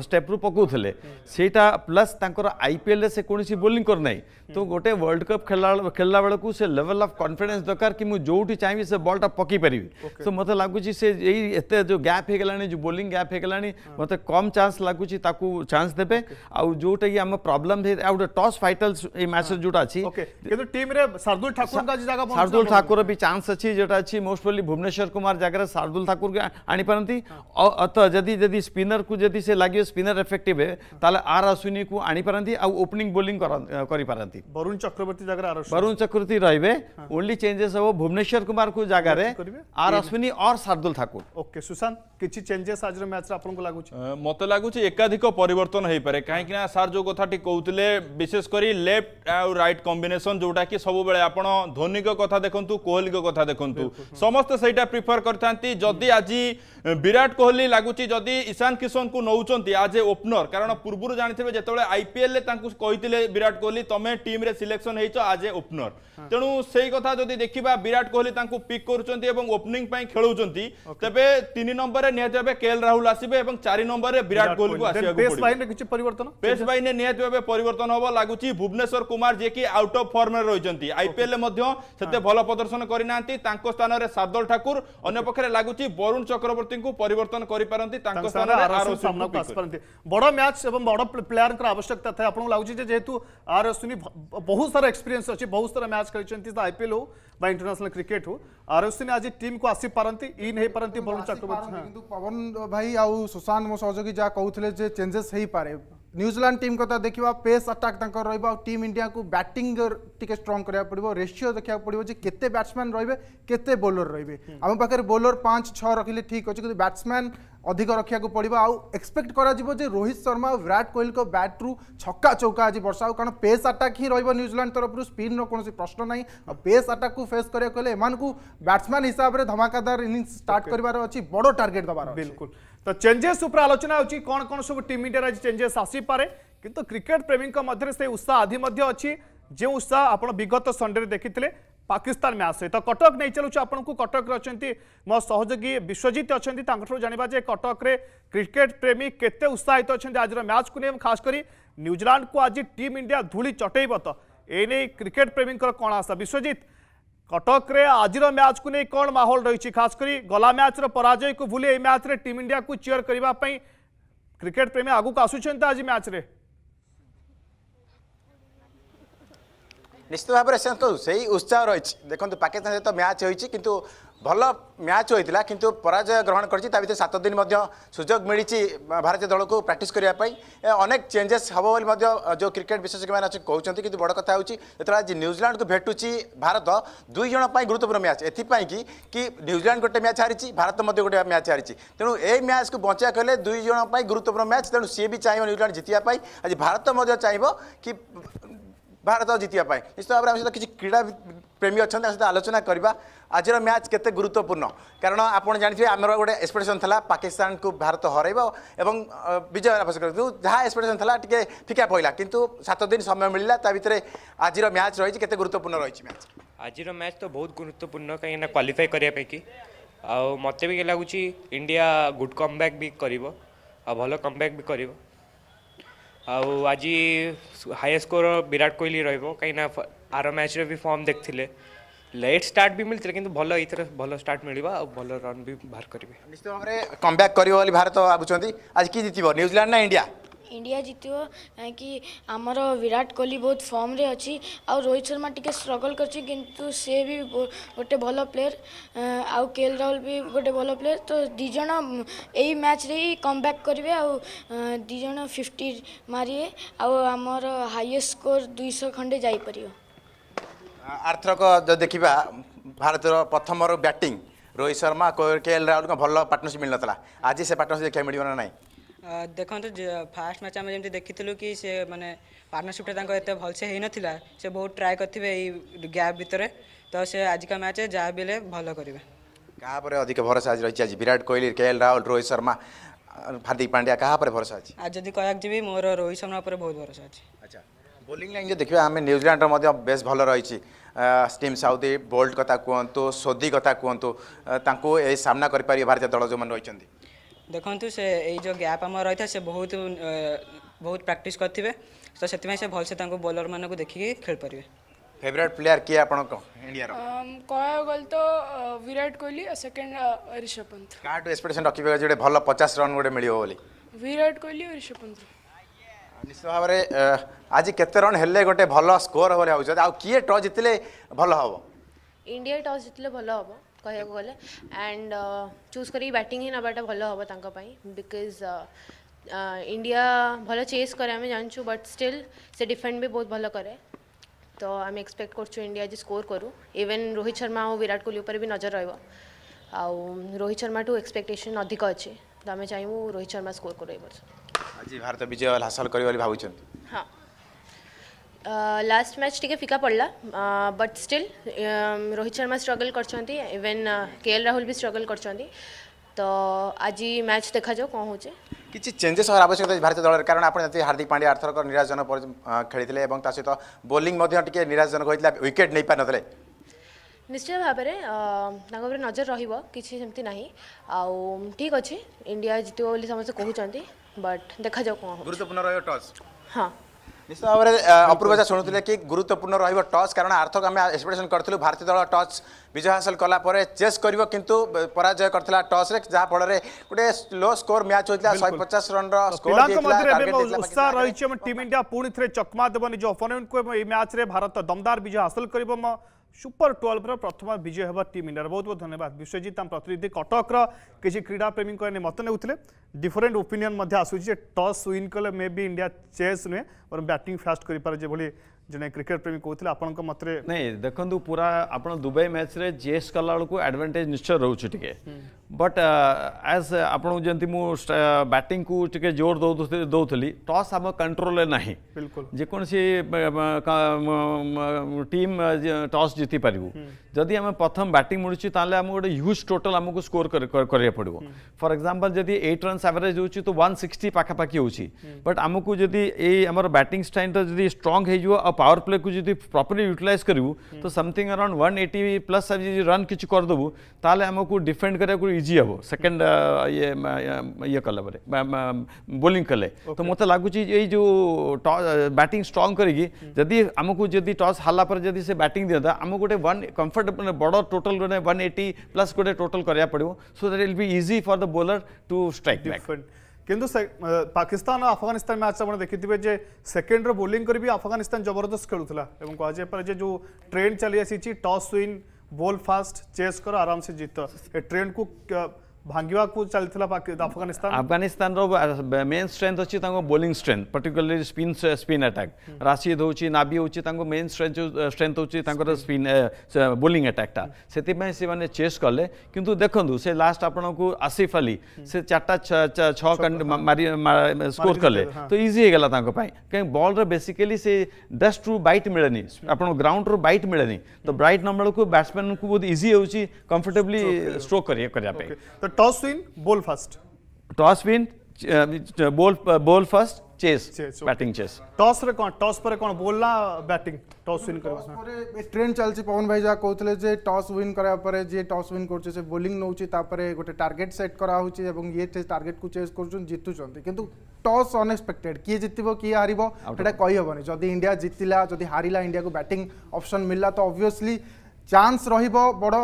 स्टेप रू पकुथले सेटा प्लस आईपीएल से कौन बोलिंग बोली नै तो हम्म। गोटे वर्ल्ड कप खेला खेलला बेले से लेवल अफ कॉन्फिडेंस दरकार कि मु जोटी चाहि से बल्टा पकी पारि तो मतलब लगुच छि से एई एते जो गैप हे गेलानी जो बोलिंग गैप हे गेलानी मते कम चांस लागु छि ताकु चांस कि हम प्रॉब्लम थे आउट टॉस फाइटल्स मैच जोटा छि टीम शार्दुल ठाकुर शार्दुल ठाकुर भी चान्स अच्छी जो अच्छी मोस्टली भुवनेश्वर कुमार जगह शार्दुल ठाकुर के आनी पारती अत जदि जदि स्पिनर को जदि से लगे स्पिनर एफेक्टिव ताले आर अश्विनी को आनीपारती आ ओपनिंग बोलींग करती वरुण चक्रवर्ती जगह वरुण चक्रवर्ती रे ओनली चेंजेस हम भुवनेश्वर कुमार को जगह आर अश्विनी और शार्दुल ठाकुर ओके सुशांत किसी चेंजेस आज मैच लगुच मत लगुच एकाधिक पर पारे कहीं सार जो कथी कहते विशेषकर लेफ्ट आउ रईट कम्बेसन जोटा कि सब आप धोनी কথা দেখুন কোহলি কথা দেখুন সমস্ত সেইটা প্রিফর করে যদি আজ বিরাট কোহলি লাগুচি যদি ইশান কিষণকে নৌকর আজ এ ওপনর কারণ পূর্বর জাঁথিবে যেতবে আইপিএল কে বিরাট কোহলি তুমি টিম্রে সিলেকশন হয়েছ আজ এ ওপনর তেণু সেই কথা যদি দেখা বিরাট কোহলি তাঁকু পিক করছেন এবং ওপনিং খেলুচার তবে তিন নম্বরে নিহতি ভাবে কে এল রাহুল আসবে এবং চারি নম্বরে বিরাট কোহলি কিছু পরিবর্তন পেস লাইনে নিহতি ভাবে পরিবর্তন হব লাগুচি ভুবনেশ্বর কুমার যে কি আউট অফ ফর্মে রয়েছেন আইপিএল সেতে ভাল প্রদর্শন করে না তাঁর স্থানরে সাদল ঠাকুর অন্য পক্ষে লাগুচি বরুণ চক্রবর্তী ᱛᱮᱠᱚ পৰિવર્તન কৰি পৰନ୍ତି ᱛᱟᱸᱠᱚ ᱥᱟᱱᱟᱨᱮ ᱟᱨᱚᱥᱩᱱᱤ ᱠᱚ ᱟᱥᱯᱨᱟᱱᱛᱤ ᱵᱚᱰᱚ ᱢᱮᱪ ᱮᱵᱚᱢ ᱵᱚᱰᱚ ᱯᱞᱮᱭᱟᱨ ᱠᱚ ᱟବଶ્યᱠᱛᱟ ᱛᱟᱦᱮ ᱟᱯᱱᱚ ᱞᱟᱜᱩ ᱡᱮ ᱡᱮᱛᱩ ᱟᱨᱚᱥᱩᱱᱤ ᱵᱚᱦᱩ ᱥᱟᱨ ᱮᱠᱥᱯᱤᱨᱤᱭᱮᱱᱥ ᱟᱪᱷᱮ ᱵᱚᱦᱩ ᱥᱟᱨ ᱢᱮᱪ ᱠᱟᱹᱨᱤᱪᱷᱟᱱᱛᱤ ᱛᱟ ᱟᱭᱯᱤᱞ ᱦᱚ ᱵᱟᱭ ᱤᱱᱴᱟᱨᱱᱮᱥᱚᱱᱟᱞ ᱠᱨᱤᱠᱮᱴ ᱦᱚ ᱟᱨᱚᱥᱩᱱᱤ ᱟᱡ ᱴᱤᱢ ᱠᱚ ᱟᱥᱤᱵ ᱯᱟᱨᱟᱱᱛᱤ ᱤᱱ ᱦᱮ ᱯᱟᱨᱟᱱᱛᱤ ᱵᱚᱞᱩ न्यूजीलैंड टीम कथा देखा पेस आटाक टीम इंडिया को बैटिंग टी स्ट्रंग कराया पड़ो रेसीो देखा पड़ो के बैट्समैन रे के बोलर रे आम पाखे बोलर पाँच छः रखिले ठीक अच्छे कि बैट्समैन अधिक रखा पड़ो आउ एक्सपेक्ट कर रोहित शर्मा और विराट कोहली बैट्रु छक्का चौका आज वर्षा कारण पेस आटाक ही न्यूजीलैंड तरफ स्पिन कौन प्रश्न ना पेस आटाक को फेस करके बैट्समैन हिसाब से धमाकादार इनिंग स्टार्ट कर बड़ टार्गेट दबार बिल्कुल तो चेंजेस आलोचना होगी कौन कौन सब टीम इंडिया आज चेंजेस आसपा किंतु क्रिकेट प्रेमी मध्य से उत्साह आदि अच्छी जो उत्साह आपड़ विगत संडे देखी पाकिस्तान मैच सहित तो कटक नहीं चलु आप कटक अच्छा मो सहयोगी विश्वजित अच्छा जानवा कटक्रे क्रिकेट प्रेमी केते अच्छा आज मैच को नहीं खासकर न्यूजिला को आज टीम इंडिया धूली चटेब तो ये क्रिकेट प्रेमी कौन आशा विश्वजित कटक्रे आज मैच को नहीं कौन माहौल रही खासकर गला मैच्र पराजय को भूली यह मैच टीम इंडिया को चेयर करने क्रिकेट प्रेमी आगक आसुच्च आज मैच रे निश्चित भाव से उत्साह रही রয়েছে पाकिस्तान सहित मैच होती হয়েছে ଭଲ ମ୍ୟାଚ୍ ହୋଇଥିଲା କିନ୍ତୁ ପରାଜୟ ଗ୍ରହଣ କରିଛି ତା ଭିତରେ ସାତ ଦିନ ମଧ୍ୟ ସୁଯୋଗ ମିଳିଛି ଭାରତୀୟ ଦଳକୁ ପ୍ରାକ୍ଟିସ୍ କରିବା ପାଇଁ ଅନେକ ଚେଞ୍ଜେସ୍ ହେବ ବୋଲି ମଧ୍ୟ ଯେଉଁ କ୍ରିକେଟ୍ ବିଶେଷଜ୍ଞମାନେ ଅଛନ୍ତି କହୁଛନ୍ତି କିନ୍ତୁ ବଡ଼ କଥା ହେଉଛି ଯେତେବେଳେ ଆଜି ନ୍ୟୁଜିଲାଣ୍ଡକୁ ଭେଟୁଛି ଭାରତ ଦୁଇ ଜଣ ପାଇଁ ଗୁରୁତ୍ୱପୂର୍ଣ୍ଣ ମ୍ୟାଚ୍ ଏଥିପାଇଁ କି କି ନ୍ୟୁଜିଲାଣ୍ଡ ଗୋଟେ ମ୍ୟାଚ୍ ହାରିଛି ଭାରତ ମଧ୍ୟ ଗୋଟେ ମ୍ୟାଚ୍ ହାରିଛି ତେଣୁ ଏହି ମ୍ୟାଚ୍କୁ ବଞ୍ଚାଇବା କହିଲେ ଦୁଇ ଜଣ ପାଇଁ ଗୁରୁତ୍ୱପୂର୍ଣ୍ଣ ମ୍ୟାଚ୍ ତେଣୁ ସିଏ ବି ଚାହିଁବ ନ୍ୟୁଜିଲାଣ୍ଡ ଜିତିବା ପାଇଁ ଆଜି ଭାରତ ମଧ୍ୟ ଚାହିଁବ କି ଭାରତ ଜିତିବା ପାଇଁ ନିଶ୍ଚିତ ଭାବରେ ଆମ ସହିତ କିଛି କ୍ରୀଡ଼ା ପ୍ରେମୀ ଅଛନ୍ତି ତା ସହିତ ଆଲୋଚନା କରିବା আজর ম্যাচ কেতে গুরুত্বপূর্ণ কারণ আপনার জাঁথিবে আমার গোটে এক্সপেক্টেসন লা পাকিস্তান কু ভারত হরাইব এবং বিজয় আবশ্যক যা এক্সপেক্টেসন লা টিকি ফিকা পড়া কিন্তু সাত দিন সময় মিললা তা ভিতরে আজর ম্যাচ রয়েছে কেতে গুরুত্বপূর্ণ রয়েছে ম্যাচ আজর ম্যাচ তো বহুত গুরুত্বপূর্ণ কিনা কোয়ালিফাই করা পাইকি ଆଉ ମୋତେ ବି ଲାଗୁଛି ଇଣ୍ଡିଆ ଗୁଡ୍ କମ୍ବ୍ୟାକ୍ ବି କରିବ ଆଉ ଭଲ କମ୍ବ୍ୟାକ୍ ବି କରିବ ଆଉ ଆଜି ହାଇଏଷ୍ଟ ସ୍କୋର ବିରାଟ କୋହଲି ରହିବ କାହିଁକିନା ଆର ମ୍ୟାଚ୍ରେ ବି ଫର୍ମ ଦେଖିଥିଲେ ଲେଟ୍ ଷ୍ଟାର୍ଟ ବି ମିଳିଥିଲା କିନ୍ତୁ ଭଲ ଏଇଥର ଭଲ ଷ୍ଟାର୍ଟ ମିଳିବ ଆଉ ଭଲ ରନ୍ ବି ବାହାର କରିବେ ନିଶ୍ଚିତ ଭାବରେ କମ୍ବ୍ୟାକ୍ କରିବ ବୋଲି ଭାରତ ଭାବୁଛନ୍ତି ଆଜି କିଏ ଜିତିବ ନ୍ୟୁଜିଲାଣ୍ଡ ନା ଇଣ୍ଡିଆ ଇଣ୍ଡିଆ ଜିତିବ କାହିଁକି ଆମର ବିରାଟ କୋହଲି ବହୁତ ଫର୍ମରେ ଅଛି ଆଉ ରୋହିତ ଶର୍ମା ଟିକେ ଷ୍ଟ୍ରଗଲ୍ କରୁଛି କିନ୍ତୁ ସେ ବି ଗୋଟେ ଭଲ ପ୍ଲେୟର ଆଉ କେ ଏଲ୍ ରାହୁଲ ବି ଗୋଟେ ଭଲ ପ୍ଲେୟର ତ ଦୁଇ ଜଣ ଏଇ ମ୍ୟାଚ୍ରେ ହିଁ କମ୍ବ୍ୟାକ୍ କରିବେ ଆଉ ଦୁଇ ଜଣ ଫିଫ୍ଟି ମାରିବେ ଆଉ ଆମର ହାଇଏଷ୍ଟ ସ୍କୋର ଦୁଇଶହ ଖଣ୍ଡେ ଯାଇପାରିବ ଆର୍ଥରକ ଯଦି ଦେଖିବା ଭାରତର ପ୍ରଥମର batting Rohit Sharma K L ରାହୁଲଙ୍କ ଭଲ ପାର୍ଟନରସିପ୍ ମିଳିନଥିଲା ଆଜି ସେ ପାର୍ଟନରସିପ୍ ଦେଖିବାକୁ ମିଳିବ ନା ନାହିଁ ଦେଖନ୍ତୁ ଫାର୍ଷ୍ଟ ମ୍ୟାଚ୍ ଆମେ ଯେମିତି ଦେଖିଥିଲୁ କି ସେ ମାନେ ପାର୍ଟନରସିପ୍ଟା ତାଙ୍କ ଏତେ ଭଲସେ ହେଇନଥିଲା ସେ ବହୁତ ଟ୍ରାଏ କରିଥିବେ ଏଇ ଗ୍ୟାପ୍ ଭିତରେ ତ ସେ ଆଜିକା ମ୍ୟାଚ୍ ଯାହା ବି ହେଲେ ଭଲ କରିବେ କାହା ଉପରେ ଅଧିକ ଭରସା ଆଜି ରହିଛି ଆଜି ବିରାଟ କୋହଲି କେ ଏଲ୍ ରାହୁଲ ରୋହିତ ଶର୍ମା ହାର୍ଦ୍ଦିକ ପାଣ୍ଡ୍ୟା କାହା ଉପରେ ଭରସା ଅଛି ଆଜି ଯଦି କହିବାକୁ ଯିବି ମୋର ରୋହିତ ଶର୍ମା ଉପରେ ବହୁତ ଭରସା ଅଛି ଆଚ୍ଛା ବୋଲିଂ ଲାଇନ୍ ଯଦି ଦେଖିବା ଆମେ ନ୍ୟୁଜିଲାଣ୍ଡର ମଧ୍ୟ ବେଶ ଭଲ ରହିଛି ଷ୍ଟିମ୍ ସାଉଦି ବୋଲ୍ଟ କଥା କୁହନ୍ତୁ ସୋଦି କଥା କୁହନ୍ତୁ ତାଙ୍କୁ ଏ ସାମ୍ନା କରିପାରିବେ ଭାରତୀୟ ଦଳ ଯେଉଁମାନେ ରହିଛନ୍ତି ଦେଖନ୍ତୁ ସେ ଏଇ ଯେଉଁ ଗ୍ୟାପ୍ ଆମର ରହିଥାଏ ସେ ବହୁତ ବହୁତ ପ୍ରାକ୍ଟିସ୍ କରିଥିବେ ତ ସେଥିପାଇଁ ସେ ଭଲସେ ତାଙ୍କୁ ବୋଲରମାନଙ୍କୁ ଦେଖିକି ଖେଳିପାରିବେ ଫେଭରେଟ୍ ପ୍ଲେୟାର କିଏ ଆପଣଙ୍କ ଇଣ୍ଡିଆର କହିବାକୁ ଗଲେ ତ ବିରାଟ କୋହଲି ଆଉ ସେକେଣ୍ଡ ରିଷଭ ପନ୍ଥ କାହାଠୁ ଏକ୍ସପେକ୍ଟେସନ୍ ରଖିବେ ଗୋଟେ ଭଲ ପଚାଶ ରନ୍ ଗୋଟେ ମିଳିବ ବୋଲି ବିରାଟ କୋହଲି ଆଉ ରିଷଭ ପନ୍ଥ निश्चित भाव में आज कते रन गोटे भल स्कोर हम भाव आ किए टस जीतने भल हम इंडिया टस जीतले भल हम कह एंड चूज कर बैटिंग ही नाबाटा भल हम बिकज इंडिया भल चेस कै आम बट स्टिल से डिफेंड भी बहुत भल करे तो आम एक्सपेक्ट कर इंडिया आज स्कोर करूँ इवेन रोहित शर्मा और विराट कोहली पर भी नजर रो रोहित शर्मा टू एक्सपेक्टेशन अधिक अच्छे तो आम चाहिए रोहित शर्मा स्कोर कर আজ ভারত বিজয় হাসল করি বলে ভাবুছেন হ্যাঁ লাস্ট ম্যাচ টিকে ফিকা পড়লা but still Rohit Sharma struggle করছেন ইভেন কে এল রাহুল বি স্ট্রগল করছেন তো আজ ম্যাচ দেখা যাও কম হচ্ছে কিছু চেঞ্জেস হওয়ার আবশ্যকতা আছে ভারতীয় দলের কারণ আপনার যেতে হার্দিক পাণ্ডে আর্থরক নিরাশজনক খেলে এবং তা সহ বোলিং টিকে নিরাশজনক হয়েছিল উইকেট নেই পারি निश्चित भाव में नजर रही ना ठीक अच्छे इंडिया जित समे कहते बट देखा कौन टॉस हाँ निश्चित भाव अपूर्वजा शुणुते कि गुरुत्वपूर्ण रोज टॉस कारण आर्थक आम एक्सपेक्टेशन करूँ भारतीय दल टॉस विजय हासिल कलापर चेस कर पराजय कर टस रे जहाँफल गोटे लो स्कोर मैच होता है शहे पचास रन रोर रही टीम इंडिया पुणी थे चकमा देव निज ओपोने को मैच में भारत दमदार विजय हासिल कर सुपर ट्वेल्व रथम विजय हे टीम इंडिया बहुत बहुत धन्यवाद विश्वजित आम प्रतिनिधि कटक किसी क्रीड़ा प्रेमी को मत ने डिफरेन्ट ओपिनियन आसूस टस् विन कले मे भी इंडिया चेस नुहे बर बैटिंग फास्ट कर जन क्रिकेट प्रेमी कहते आपण मत नहीं देखो तो पूरा आप दुबई मैच रे जेस कला बेलू आडभांटेज निश्चय रोच बट एज आप बैटिंग को टे uh, जोर दौली टस आम कंट्रोल ना जेकोसी टीम टस जीति पारू जदि आम प्रथम बैटिंग मिलूँ हम्म। तो गोटे ह्यूज टोटाल आमको स्कोर करा पड़ो फर एक्जामपल जब एट रन आवरेज हो तो वन सिक्सटी पाखापाखि हो बट आमको जब ये आम बैटिंग स्टाइल जदि स्ट्रंग हो पावर प्ले को जब प्रपर्ली यूटिलाइज करूँ तो something around one eighty plus run किसी करदेबू ताल आमको डिफेंड कराया इजी हे सेकेंड ये ये कले बोलींग कले तो मत लगुच बैटिंग स्ट्रंग करी जो जब टस हालापर जब बैटिंग दिता आम गोटे वन कम्फर्ट मैंने बड़ टोटल वन एटी प्लस गोटे टोटल कराया पड़ो so that will be easy for the bowler to strike किंतु पाकिस्तान और आफगानिस्तान मैच आप देखिथे सेकेंड रोलींग कर भी आफगानिस्तान जबरदस्त खेलुला कहुपे जो ट्रेन चली आसी टस् स्विंग बोल फास्ट चेस कर आराम से जीत ए ट्रेन को भांगा को चलता अफगानिस्तान अफगानिस्तान मेन स्ट्रेंथ अच्छी बोली स्ट्रेंथ पर्टिकुला स्पिन स्पिन आटाक राशिद हो नाबी हो मेन स्ट्रेन्थ स्ट्रेन्थ हूँ स्पिन बोली आटाक्टा से मैंने चेस कले कि देखू से लास्ट आपको आसीफ अली से चार्टा छोर कले तो इजी हो गला कहीं बल बेसिकली से डस्ट रू बैट मिले आप ग्राउंड रू बैट मिले तो ब्राइट नंबर को बैट्समैन को बहुत इजी हो कंफर्टेबली स्ट्रोक करने तो toss win bowl first toss win bowl bowl first chase batting chase toss रे कौन टॉस पर कौन बोलना बैटिंग टॉस विन कर करबा ट्रेंड चलछि पवन भाई जा कहउतले जे टॉस विन करा पर जे टॉस विन कर करछ से बॉलिंग नउ नउछि तापरे गोटे टारगेट सेट करा हो होछि एवं ये टारगेट को चेस जितु जितुछन किंतु टॉस अनएक्सपेक्टेड के जितिबो के हारिबो एटा कहि हबनी जदि इंडिया जितिला जदि हारिला इंडिया को बैटिंग ऑप्शन मिलला तो ऑब्वियसली चांस रहिबो बडो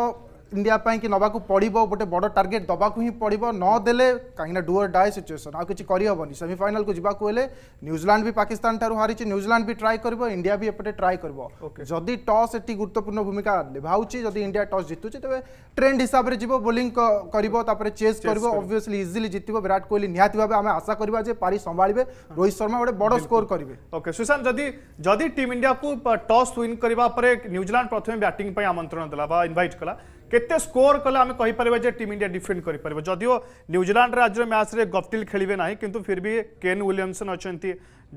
इंडिया कि नवाक पड़ो गोटे बड़ टार्गेट दबाक ही पड़ो नदे कहीं डुअर डाए सिचुएसन आउ कि करहबनी सेमिफाइनाल जावाक भी पाकिस्तान ठार् हारी न्यूजीलैंड भी ट्राए कर इंडिया भी एपटे ट्राए कर जदि टस ये गुरुत्वपूर्ण भूमिका निभाऊँ जदि इंडिया टस जितुचे तेज ट्रेड हिसाब से जो बोली कर चेज कर इजिली जित विराट कोहली निहती भाव आम आशा करवा पारि संभाले रोहित शर्मा गोटे बड़ स्कोर करेंगे ओके सुशांत जदि जदि टीम इंडिया को टस विन करवा न्यूजीलैंड प्रथम बैटिंग आमंत्रण दे इनभाइट कला केते स्कोर कले आम कहीपर जे टीम इंडिया डिफेंड कर जदिव न्यूजिला आज मैच गप्टिल खेलें ना कि फिर भी केन विलियमसन अच्छा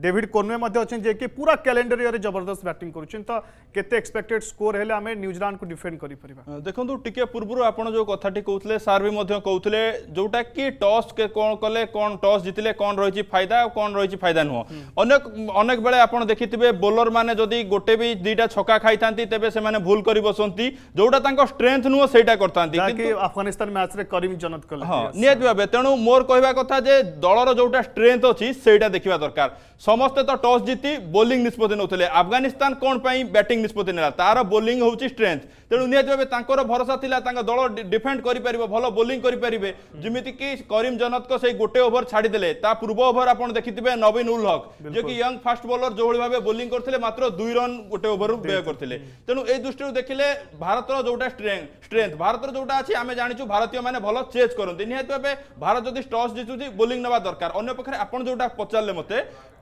ডেভিড কোনওয়ে মধ্যে অছেন যে কি পুরা ক্যালেন্ডার ইয়ারে জবরদস্ত ব্যাটিং করছেন তো কেতে এক্সপেক্টেড স্কোর হেলে আমি নিউজিল্যান্ড কু ডিফেন্ড করি পারিবা দেখন্তু টিকে পূর্বরু আপন যে কথাটি কউতলে স্যার বি মধ্যে কউতলে যোটা কি টস কে কোন কলে কোন টস জিতিলে কোন রহিছি फायदा কোন রহিছি फायदा নুহ অনেক অনেক বেলে আপন দেখিতিবে বোলার মানে যদি গোটে বি দুইটা ছক্কা খাইতান্তি তেবে সেমানে ভুল করি বসন্তি যোটা তাঙ্ক স্ট্রেংথ নুহ সেইটা করতান্তি কিন্তু আফগানিস্তান ম্যাচ রে করিম জনত কলে হ্যাঁ নিয়ত ভাবে তেণু মোর কহিবা কথা যে দলর যোটা স্ট্রেংথ অছি সেইটা দেখিবা দরকার ସମସ୍ତେ ତ ଟସ୍ ଜିତି ବୋଲିଂ ନିଷ୍ପତ୍ତି ନେଉଥିଲେ ଆଫଗାନିସ୍ତାନ କ'ଣ ପାଇଁ ବ୍ୟାଟିଂ ନିଷ୍ପତ୍ତି ନେଲା ତା'ର ବୋଲିଂ ହେଉଛି ଷ୍ଟ୍ରେନ୍ଥ ତେଣୁ ନିହାତି ଭାବେ ତାଙ୍କର ଭରସା ଥିଲା ତାଙ୍କ ଦଳ ଡିଫେଣ୍ଡ କରିପାରିବ ଭଲ ବୋଲିଂ କରିପାରିବେ ଯେମିତିକି କରିମ ଜନତଙ୍କ ସେଇ ଗୋଟେ ଓଭର ଛାଡ଼ିଦେଲେ ତା ପୂର୍ବ ଓଭର ଆପଣ ଦେଖିଥିବେ ନବୀନ ଉଲ୍ ହକ୍ ଯିଏକି ୟଙ୍ଗ ଫାଷ୍ଟ ବୋଲର ଯେଉଁଭଳି ଭାବେ ବୋଲିଂ କରିଥିଲେ ମାତ୍ର ଦୁଇ ରନ୍ ଗୋଟେ ଓଭରରୁ ବ୍ୟୟ କରିଥିଲେ ତେଣୁ ଏଇ ଦୃଷ୍ଟିରୁ ଦେଖିଲେ ଭାରତର ଯେଉଁଟା ଷ୍ଟ୍ରେନ୍ଥ ଭାରତର ଯେଉଁଟା ଅଛି ଆମେ ଜାଣିଛୁ ଭାରତୀୟମାନେ ଭଲ ଚେଜ୍ କରନ୍ତି ନିହାତି ଭାବେ ଭାରତ ଯଦି ଟସ୍ ଜିତୁଛି ବୋଲିଂ ନେବା ଦରକାର ଅନ୍ୟ ପକ୍ଷରେ ଆପଣ ଯେଉଁଟା ପଚାରିଲେ ମୋତେ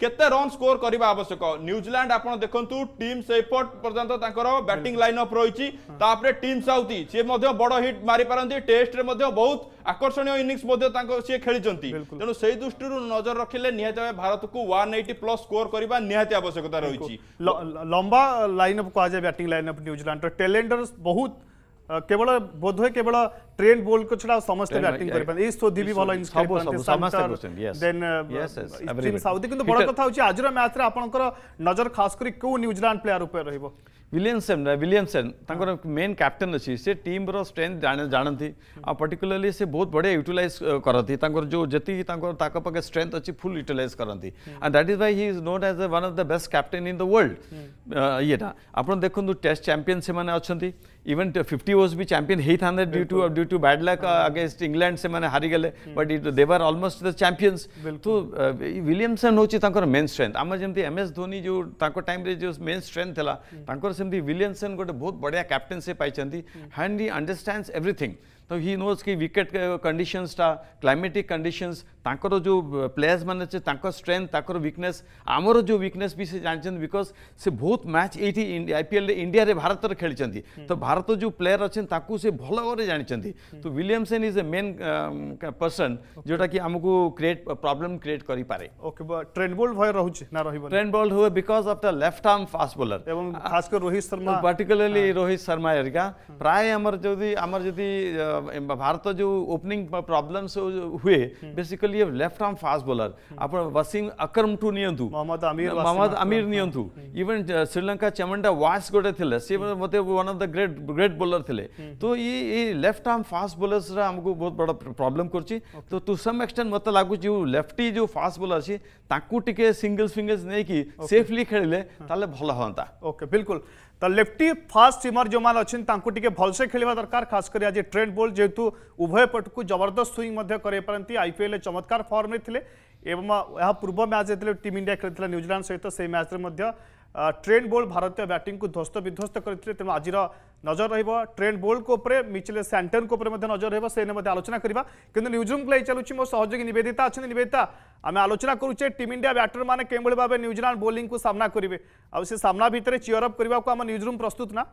କେତେ ରନ୍ ସ୍କୋର କରିବା ଆବଶ୍ୟକ ନ୍ୟୁଜିଲାଣ୍ଡ ଆପଣ ଦେଖନ୍ତୁ ଟିମ୍ ସେପଟ ପର୍ଯ୍ୟନ୍ତ ତାଙ୍କର ବ୍ୟାଟିଂ ଲାଇନ୍ ଅପ୍ ରହିଛି ତାପରେ ଟିମ୍ ସାଉଥି ସିଏ ମଧ୍ୟ ବଡ଼ ହିଟ୍ ମାରିପାରନ୍ତି ଟେଷ୍ଟରେ ମଧ୍ୟ ବହୁତ আকর্ষণীয় ইনিংস মধ্যে তাঙ্ক সে খেলিছন্তি তেণু সেই দৃষ্টিরু নজর রাখিলে নিহাতি ভাবে ভারতকু 180 প্লাস স্কোর করিবা নিহাতি আবশ্যকতা রয়েছে লম্বা লাইন অফ কোয়া যায় ব্যাটিং লাইন অফ নিউজিল্যান্ড ট্যালেন্টর বহুত केवल केवल बोध हुए ट्रेन बोल কেবল বোধহয় কেবল ট্রেন্ড বোল্ড কো ছড়া সমস্ত ব্যাটিং वाला পারে এই সোধি বি ভালো ইনস্ট্রাইক পারে সমস্ত করছেন यस দেন টিম সাউদি কিন্তু বড় কথা হচ্ছে আজর ম্যাচরে আপনকৰ নজর খাস क्यों न्यूजीलैंड प्लेयर ऊपर रही वो विलियमसन विलियमसन तर मेन क्याप्टेन अशी से टीम र स्ट्रेंथ जाणती आ पर्टिकुलरली से बहुत बढिया युटिलाइज करती जो जति जी पाखे स्ट्रेंथ अच्छी फुल यूटिलाइज करती and that is why he is known as one of the best captain in the world येटा आपण देखून टेस्ट चैंपियन से अच्छा इवन फिफ्टी ओर्स भी चंपिन ही था due to due to bad luck against England से मैंने हारी गले but it they were almost the champions तो विलियमसन होकर मेन स्ट्रेंथ आम जमी एम एस धोनी जो टाइम जो मेन स्ट्रेंथ है विलियमसन गोटे बहुत बढ़िया कैप्टेनसी पाई हैंड ही अंडरस्टाण्स एव्रीथिंग तो हि नोज कि विकेट कंडीशनसटा क्लैमेटिक कंडीशनस जो प्लेयर्स मैंने स्ट्रेन्थ स्ट्रेंथ तांकर आमर जो वीकनेस भी से जानते बिकज से बहुत मैच ये आईपीएल इंडिया भारत खेली हम्म। तो भारत जो प्लेयर अच्छा से भल भाव जानते तो Williamson is a main person जोटा कि आमको क्रिएट प्रॉब्लम क्रिएट कर पारे ओके ट्रेंड बोल्ड भय रहउछ ना ट्रेंड बोल्ड हुए because of the left arm fast bowler खासकर रोहित शर्मा पार्टिकुलरली हाँ। रोहित शर्मा हरिका हम्म। प्राय आम जो आम जी भारत तो जो ओपनिंग प्रॉब्लम्स हुए बेसिकली हम्म। ये लेफ्ट आर्म फास्ट बोलर आप वसीम अकरम टू नियंतु मोहम्मद अमीर मोहम्मद अमीर नियंतु even hmm. uh, Sri Lanka Chaminda Vaas गोटे थिले से हम्म। मते one of the great great bowler थिले तो ये ये लेफ्ट आर्म फास्ट बॉलर्स रा हमको बहुत बड़ा प्रॉब्लम करछि तो टू सम एक्सटेंट मते लागु जो लेफ्टी जो फास्ट बॉलर अछि ताकू टिके सिंगल्स फिंगर्स नै कि सेफली खेलिले ताले भल होंता ओके बिल्कुल ᱛᱟ ᱞᱮᱯᱴᱤ ᱯᱷᱟᱥᱴ ᱤᱢᱟᱨᱡᱚᱢᱟᱞ ᱟᱪᱷᱤᱱ ᱛᱟᱝᱠᱩᱴᱤ ᱠᱮ ᱵᱷᱚᱞᱥᱮ ᱠᱷᱮᱞᱤᱢᱟ ᱫᱟᱨᱠᱟᱨ ᱠᱷᱟᱥᱠᱟᱨᱤ ᱟᱡ ᱴᱨᱮᱱᱰ ᱵᱚᱞ ᱡᱮᱛᱩ ᱩᱵᱷᱭ ᱯᱟᱴ ᱠᱩ ᱡᱟᱵᱟᱨᱫᱟᱥ ᱥᱩᱭᱤᱝ ᱢᱟᱫᱷᱭ ᱠᱚᱨᱮ ᱯᱟᱨᱟᱱᱛᱤ ᱟᱭᱯᱤᱞ ᱮ ᱪᱟᱢᱟᱫᱠᱟᱨ ᱯᱷᱚᱨᱢ ᱨᱮ ᱛᱷᱤᱞᱮ ᱮᱵᱚᱢ ᱭᱟ ᱯᱩᱨᱵᱚ ᱢᱮᱪ ᱮᱛᱞᱮ ᱴᱤᱢ ᱤᱱᱰᱤᱭᱟ ᱠᱷᱮᱞᱤᱛᱞᱟ ᱱᱤᱭᱩᱡᱤᱞᱟᱱᱰ ᱥᱚഹിᱛᱚ ᱥᱮ ᱢᱮᱪ ᱨᱮ ᱢᱟᱫᱷᱭ ट्रेंड बोल्ड भारतीय बैट को ध्वस्त विध्वस्त करते तेणु आज नजर रही है रेंड बोल्ड को मिचिले सैंटन को नजर रहा से आलोचना करवा कि न्यूज रूम को ले चलु मो सहयोगी नवेदिता अच्छे नवेदिता आम आलोचना करुचे टीम इंडिया बैटर मैंने किभ भाव न्यूजिला बोलींग सामना करेंगे आम्ना भितर चिअरअप करने को आम न्यूज रूम प्रस्तुत ना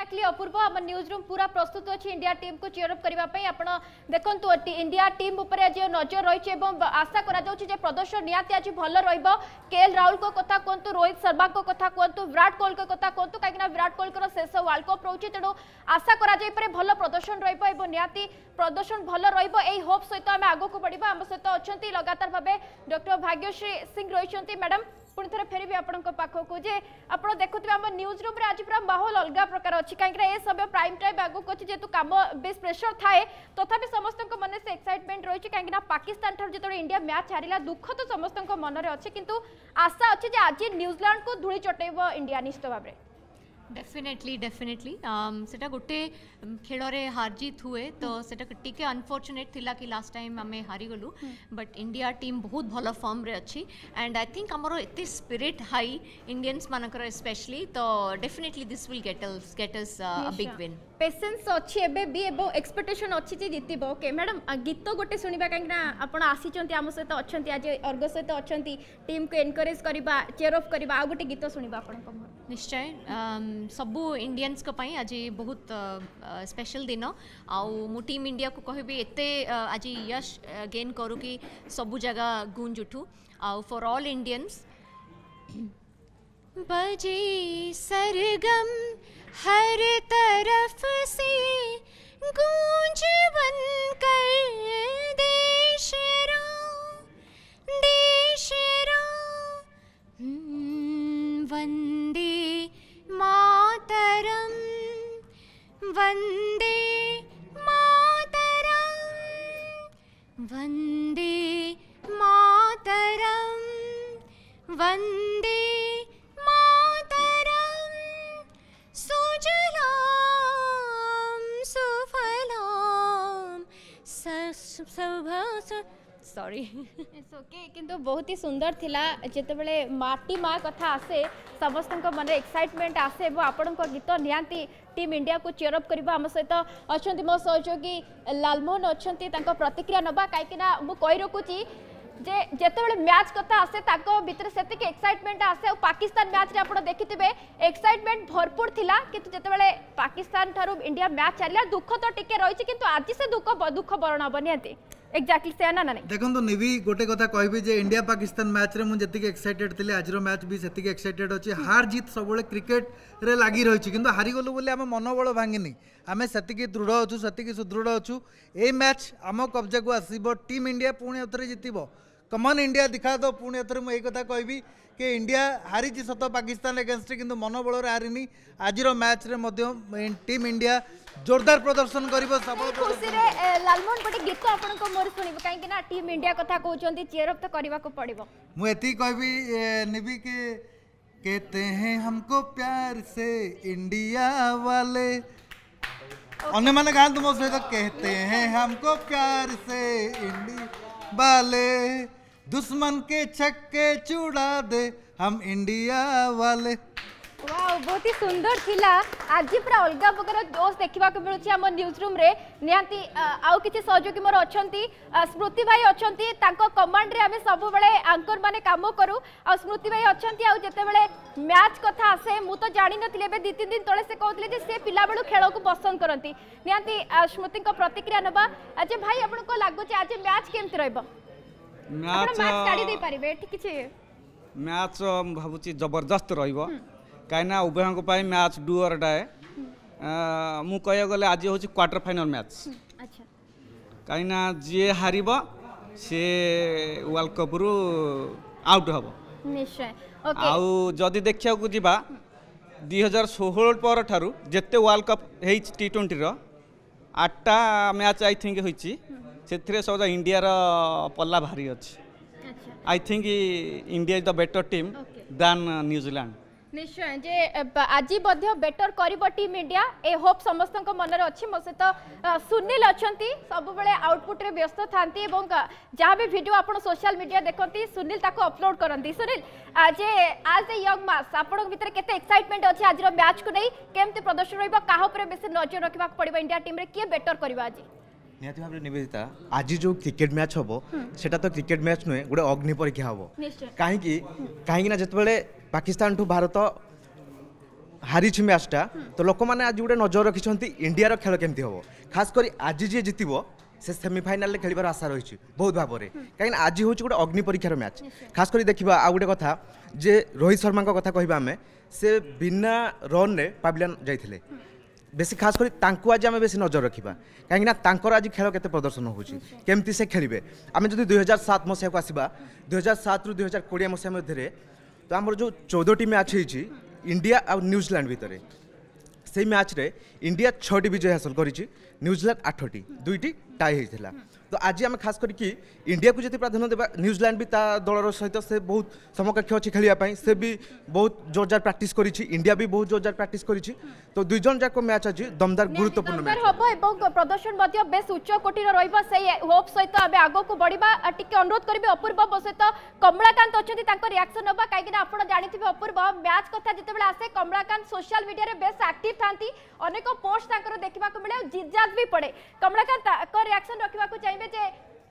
ଏକ୍ଜାକ୍ଟଲି ଅପୂର୍ବ ଆମ ନ୍ୟୁଜ୍ ରୁମ୍ ପୁରା ପ୍ରସ୍ତୁତ ଅଛି ଇଣ୍ଡିଆ ଟିମ୍କୁ ଚିୟରଅପ୍ କରିବା ପାଇଁ ଆପଣ ଦେଖନ୍ତୁ ଇଣ୍ଡିଆ ଟିମ୍ ଉପରେ ଆଜି ନଜର ରହିଛି ଏବଂ ଆଶା କରାଯାଉଛି ଯେ ପ୍ରଦର୍ଶନ ନିହାତି ଆଜି ଭଲ ରହିବ କେଏଲ୍ ରାହୁଲଙ୍କ କଥା କୁହନ୍ତୁ ରୋହିତ ଶର୍ମାଙ୍କ କଥା କୁହନ୍ତୁ ବିରାଟ କୋହଲିଙ୍କ କଥା କୁହନ୍ତୁ କାହିଁକିନା ବିରାଟ କୋହଲିଙ୍କର ଶେଷ ୱାର୍ଲଡ କପ୍ ରହୁଛି ତେଣୁ ଆଶା କରାଯାଇପାରେ ଭଲ ପ୍ରଦର୍ଶନ ରହିବ ଏବଂ ନିହାତି ପ୍ରଦର୍ଶନ ଭଲ ରହିବ ଏହି ହୋପ୍ ସହିତ ଆମେ ଆଗକୁ ବଢ଼ିବା ଆମ ସହିତ ଅଛନ୍ତି ଲଗାତାର ଭାବେ ଡକ୍ଟର ଭାଗ୍ୟଶ୍ରୀ ସିଂ ରହିଛନ୍ତି ମ୍ୟାଡ଼ାମ୍ ପୁଣି ଥରେ ଫେରିବି ଆପଣଙ୍କ ପାଖକୁ ଯେ ଆପଣ ଦେଖୁଥିବେ ଆମ ନ୍ୟୁଜ୍ ରୁମ୍ରେ ଆଜି ପୁରା ମାହୋଲ ଅଲଗା ପ୍ରକାର ଅଛି କାହିଁକିନା ଏ ସମୟ ପ୍ରାଇମ୍ ଟାଇମ୍ ଆଗକୁ ଅଛି ଯେହେତୁ କାମ ବେଶ୍ ପ୍ରେସର ଥାଏ ତଥାପି ସମସ୍ତଙ୍କ ମନରେ ସେ ଏକ୍ସାଇଟମେଣ୍ଟ ରହିଛି କାହିଁକିନା ପାକିସ୍ତାନ ଠାରୁ ଯେତେବେଳେ ଇଣ୍ଡିଆ ମ୍ୟାଚ୍ ହାରିଲା ଦୁଃଖ ତ ସମସ୍ତଙ୍କ ମନରେ ଅଛି କିନ୍ତୁ ଆଶା ଅଛି ଯେ ଆଜି ନ୍ୟୁଜିଲାଣ୍ଡକୁ ଧୂଳି ଚଟେଇବ ଇଣ୍ଡିଆ ନିଶ୍ଚିତ ଭାବରେ डेफिनेटली डेफिनेटली um, सेटा गोटे um, खेल हार जीत हुए तो हम्म। सेटा टिके अनफॉर्चुनेट कि लास्ट टाइम आम हारीगलु बट इंडिया टीम बहुत भल फर्म रे अच्छी एंड आई थिंक आमर एत स्पिरीट हाई इंडियंस मानकर स्पेशली तो definitely this will get get us patience ଅଛି ଏବେ ବି ଏବଂ ଏକ୍ସପେକ୍ଟେସନ୍ ଅଛି ଯେ ଜିତିବ ଓକେ ମ୍ୟାଡ଼ାମ୍ ଗୀତ ଗୋଟେ ଶୁଣିବା କାହିଁକିନା ଆପଣ ଆସିଛନ୍ତି ଆମ ସହିତ ଅଛନ୍ତି ଆଜି ଅର୍ଗ ସହିତ ଅଛନ୍ତି ଟିମ୍କୁ ଏନକରେଜ୍ କରିବା ଚେୟାର୍ ଅଫ୍ କରିବା ଆଉ ଗୋଟେ ଗୀତ ଶୁଣିବା ଆପଣଙ୍କ ନିଶ୍ଚୟ ସବୁ ଇଣ୍ଡିଆନ୍ସଙ୍କ ପାଇଁ ଆଜି ବହୁତ ସ୍ପେଶାଲ୍ ଦିନ ଆଉ ମୁଁ ଟିମ୍ ଇଣ୍ଡିଆକୁ କହିବି ଏତେ ଆଜି ୟଶ୍ ଗେନ୍ କରୁ କି ସବୁ ଜାଗା ଗୁଞ୍ଜ ଉଠୁ ଆଉ ଫର୍ ଅଲ୍ ଇଣ୍ଡିଆନ୍ସ बजे सरगम हर तरफ से गूंज बन कर देश देश हम्म, वंदे मातरम वंदे मातरम वंदे मातरम वंदे ସରି ଓକେ କିନ୍ତୁ ବହୁତ ହି ସୁନ୍ଦର ଥିଲା ଯେତେବେଳେ ମାଟି ମା କଥା ଆସେ ସମସ୍ତଙ୍କ ମନରେ ଏକ୍ସାଇଟମେଣ୍ଟ ଆସେ ଏବଂ ଆପଣଙ୍କ ଗୀତ ନିହାତି ଟିମ୍ ଇଣ୍ଡିଆକୁ ଚିୟରଅପ୍ କରିବା ଆମ ସହିତ ଅଛନ୍ତି ମୋ ସହଯୋଗୀ ଲାଲମୋହନ ଅଛନ୍ତି ତାଙ୍କ ପ୍ରତିକ୍ରିୟା ନେବା କାହିଁକିନା ମୁଁ କହି ରଖୁଛି যে যেতবে ম্যাচ কথা আসে তাঁর ভিতরে সেতিক এক্সাইটমেন্ট আসে পাকিস্তান ম্যাচে আপনার দেখিবে এক্সাইটমেন্ট ভরপুর লা কিন্তু যেতবে পাকিস্তান ঠার ইন্ডিয়া ম্যাচ চালা দুঃখ তো টিকি রয়েছে কিন্তু আজ সে দুঃখ দুঃখ বরণ হব নিহতি এক্সাক্টলি সেয়া না নাই দেখন্তু নিবি গোটে কথা কইবি যে ইন্ডিয়া পাকিস্তান ম্যাচ রে মু যেতিকে এক্সাইটেড থিলে আজির ম্যাচ বি সেতিকে এক্সাইটেড অছি হার জিত সবলে ক্রিকেট রে লাগি রহিছি কিন্তু হারি গলু বলে আমা মনোবল ভাঙিনি আমি সেতিকে দৃঢ় অছু সেতিকে সুদৃঢ় অছু এই ম্যাচ আম কবজাকু আসিব টিম ইন্ডিয়া পুনি অথরে জিতিব कमन इंडिया दिखा दो पुणी एथर मुझे कथा कहबी कि इंडिया हारी सत पाकिस्तान एगेन्स्ट कि मनोबल हारिनी आज मैच रे टीम इंडिया जोरदार प्रदर्शन कर सबल खुशी लालमोहन गोटे गीत आपण को टीम इंडिया कथा कहउचंती चीयर अप तो करबा को कहबी निबी कहते हैं हमको प्यार से इंडिया वाले अन्य माने गान तुम सहित कहते हैं हमको प्यार से इंडिया वाले दुश्मन के छक्के चुड़ा दे हम इंडिया वाले वाओ बहुत ही सुंदर थिला आज पूरा अलग प्रकार जोस देखा मिलूँ आम न्यूज रूम रे निहांती आउ कि सहयोगी मोर अच्छा स्मृति भाई अच्छा कमांड में आम सब बेले आंकर मैंने कम करूँ आ स्मृति भाई अच्छा आते मैच कथ आसे मु तो जान नी ए दु तीन दिन तेज से कहते सी पिला बेलू खेल को पसंद करती निहांती स्मृति प्रतिक्रिया ना आज भाई आपको लगुच आज मैच केमती रहा ମ୍ୟାଚ୍ ମ୍ୟାଚ୍ ମୁଁ ଭାବୁଛି ଜବରଦସ୍ତ ରହିବ କାହିଁକିନା ଉଭୟଙ୍କ ପାଇଁ ମ୍ୟାଚ୍ ଡୁଅରଟାଏ ମୁଁ କହିବାକୁ ଗଲେ ଆଜି ହେଉଛି କ୍ୱାର୍ଟର ଫାଇନାଲ୍ ମ୍ୟାଚ୍ କାହିଁକିନା ଯିଏ ହାରିବ ସିଏ ୱାର୍ଲଡ଼ କପ୍ରୁ ଆଉଟ୍ ହେବ ଆଉ ଯଦି ଦେଖିବାକୁ ଯିବା ଦୁଇ ହଜାର ଷୋହଳ ପରଠାରୁ ଯେତେ ୱାର୍ଲଡ଼ କପ୍ ହେଇଛି ଟି ଟ୍ୱେଣ୍ଟିର ଆଠଟା ମ୍ୟାଚ୍ ଆଇ ଥିଙ୍କ ହେଇଛି ସେଥିରେ ସହଜ ଇଣ୍ଡିଆର ପଲ୍ଲା ଭାରି ଅଛି I think India is the better team than New Zealand ନିଶ୍ଚୟ ଯେ ଆଜି ମଧ୍ୟ ବେଟର କରିବ ଟିମ୍ ଇଣ୍ଡିଆ ଏ ହୋପ୍ ସମସ୍ତଙ୍କ ମନରେ ଅଛି ମୋ ସହିତ ସୁନିଲ ଅଛନ୍ତି ସବୁବେଳେ ଆଉଟପୁଟ୍ରେ ବ୍ୟସ୍ତ ଥାନ୍ତି ଏବଂ ଯାହା ବି ଭିଡ଼ିଓ ଆପଣ ସୋସିଆଲ ମିଡ଼ିଆ ଦେଖନ୍ତି ସୁନିଲ ତାକୁ ଅପଲୋଡ଼ କରନ୍ତି ସୁନିଲ ଯେ ଆଜ୍ ଏ ୟଙ୍ଗ ମାସ୍ ଆପଣଙ୍କ ଭିତରେ କେତେ ଏକ୍ସାଇଟମେଣ୍ଟ ଅଛି ଆଜିର ମ୍ୟାଚ୍କୁ ନେଇ କେମିତି ପ୍ରଦର୍ଶନ ରହିବ କାହା ଉପରେ ବେଶୀ ନଜର ରଖିବାକୁ ପଡ଼ିବ ଇଣ୍ଡିଆ ଟିମ୍ରେ କିଏ ବେଟର କରିବ ଆଜି ନିହାତି ଭାବରେ ନିବେଦିତା ଆଜି ଯେଉଁ କ୍ରିକେଟ୍ ମ୍ୟାଚ୍ ହେବ ସେଟା ତ କ୍ରିକେଟ୍ ମ୍ୟାଚ୍ ନୁହେଁ ଗୋଟେ ଅଗ୍ନି ପରୀକ୍ଷା ହେବ କାହିଁକି କାହିଁକିନା ଯେତେବେଳେ ପାକିସ୍ତାନଠୁ ଭାରତ ହାରିଛି ମ୍ୟାଚ୍ଟା ତ ଲୋକମାନେ ଆଜି ଗୋଟେ ନଜର ରଖିଛନ୍ତି ଇଣ୍ଡିଆର ଖେଳ କେମିତି ହେବ ଖାସ୍ କରି ଆଜି ଯିଏ ଜିତିବ ସେ ସେମିଫାଇନାଲ୍ରେ ଖେଳିବାର ଆଶା ରହିଛି ବହୁତ ଭାବରେ କାହିଁକିନା ଆଜି ହେଉଛି ଗୋଟେ ଅଗ୍ନି ପରୀକ୍ଷାର ମ୍ୟାଚ୍ ଖାସ୍ କରି ଦେଖିବା ଆଉ ଗୋଟେ କଥା ଯେ ରୋହିତ ଶର୍ମାଙ୍କ କଥା କହିବା ଆମେ ସେ ବିନା ରନ୍ରେ ପାଭିଲିୟନ୍ ଯାଇଥିଲେ বেশি খাস করে তাঁকু আজ আমি বেশি নজর রাখবা কিনা তাঁকর আজ খেল কেতে প্রদর্শন হচ্ছে কমিটি সে খেলবে আমি যদি দুই হাজার সাত মশাইকু আসবা দুই হাজার সাত রু দুই হাজার কোড়িয়ে মশাই মধ্যে তো আমার যে চৌদটি ম্যাচ হয়েছি ইন্ডিয়া আর নিউজিল্যান্ড ভিতরে সেই ম্যাচে ইন্ডিয়া ছটি বিজয় হাসল করেছি নিউজিল্যান্ড আঠটি দুইটি টাই হয়েছিল তো আজ আমি খাস করি কি ইন্ডিয়া যদি প্রাধান্য দেবা নিউজিল্যান্ড বি তা দলর সহিত সে বহু সমকক্ষ অ খেলা সে বি বহু জোরদার প্র্যাকটিস করেছি ইন্ডিয়া বি বহু জোরদার প্র্যাকটিস করেছি তো দুইজন যাক ম্যাচ আজ দমদার গুরুত্বপূর্ণ ম্যাচ হব এবং প্রদর্শন মধ্য বেশ উচ্চ কোটির রহব সেই হোপ সহিত আমি আগকু বড়িবা টিকে অনুরোধ করিবি অপূর্ব সহিত কমলাকান্ত অছন্তি তাঙ্ক রিয়াকশন নবা কাইকি না আপনা জানিথিবে অপূর্ব ম্যাচ কথা যেতবেলে আসে কমলাকান্ত সোশ্যাল মিডিয়া রে বেশ অ্যাক্টিভ থান্তি অনেক পোস্ট তাঙ্কর দেখিবাকু মিলে জিজাজ বি পড়ে কমলাকান্ত ক রিয়াকশন রাখিবাকু চাইবে যে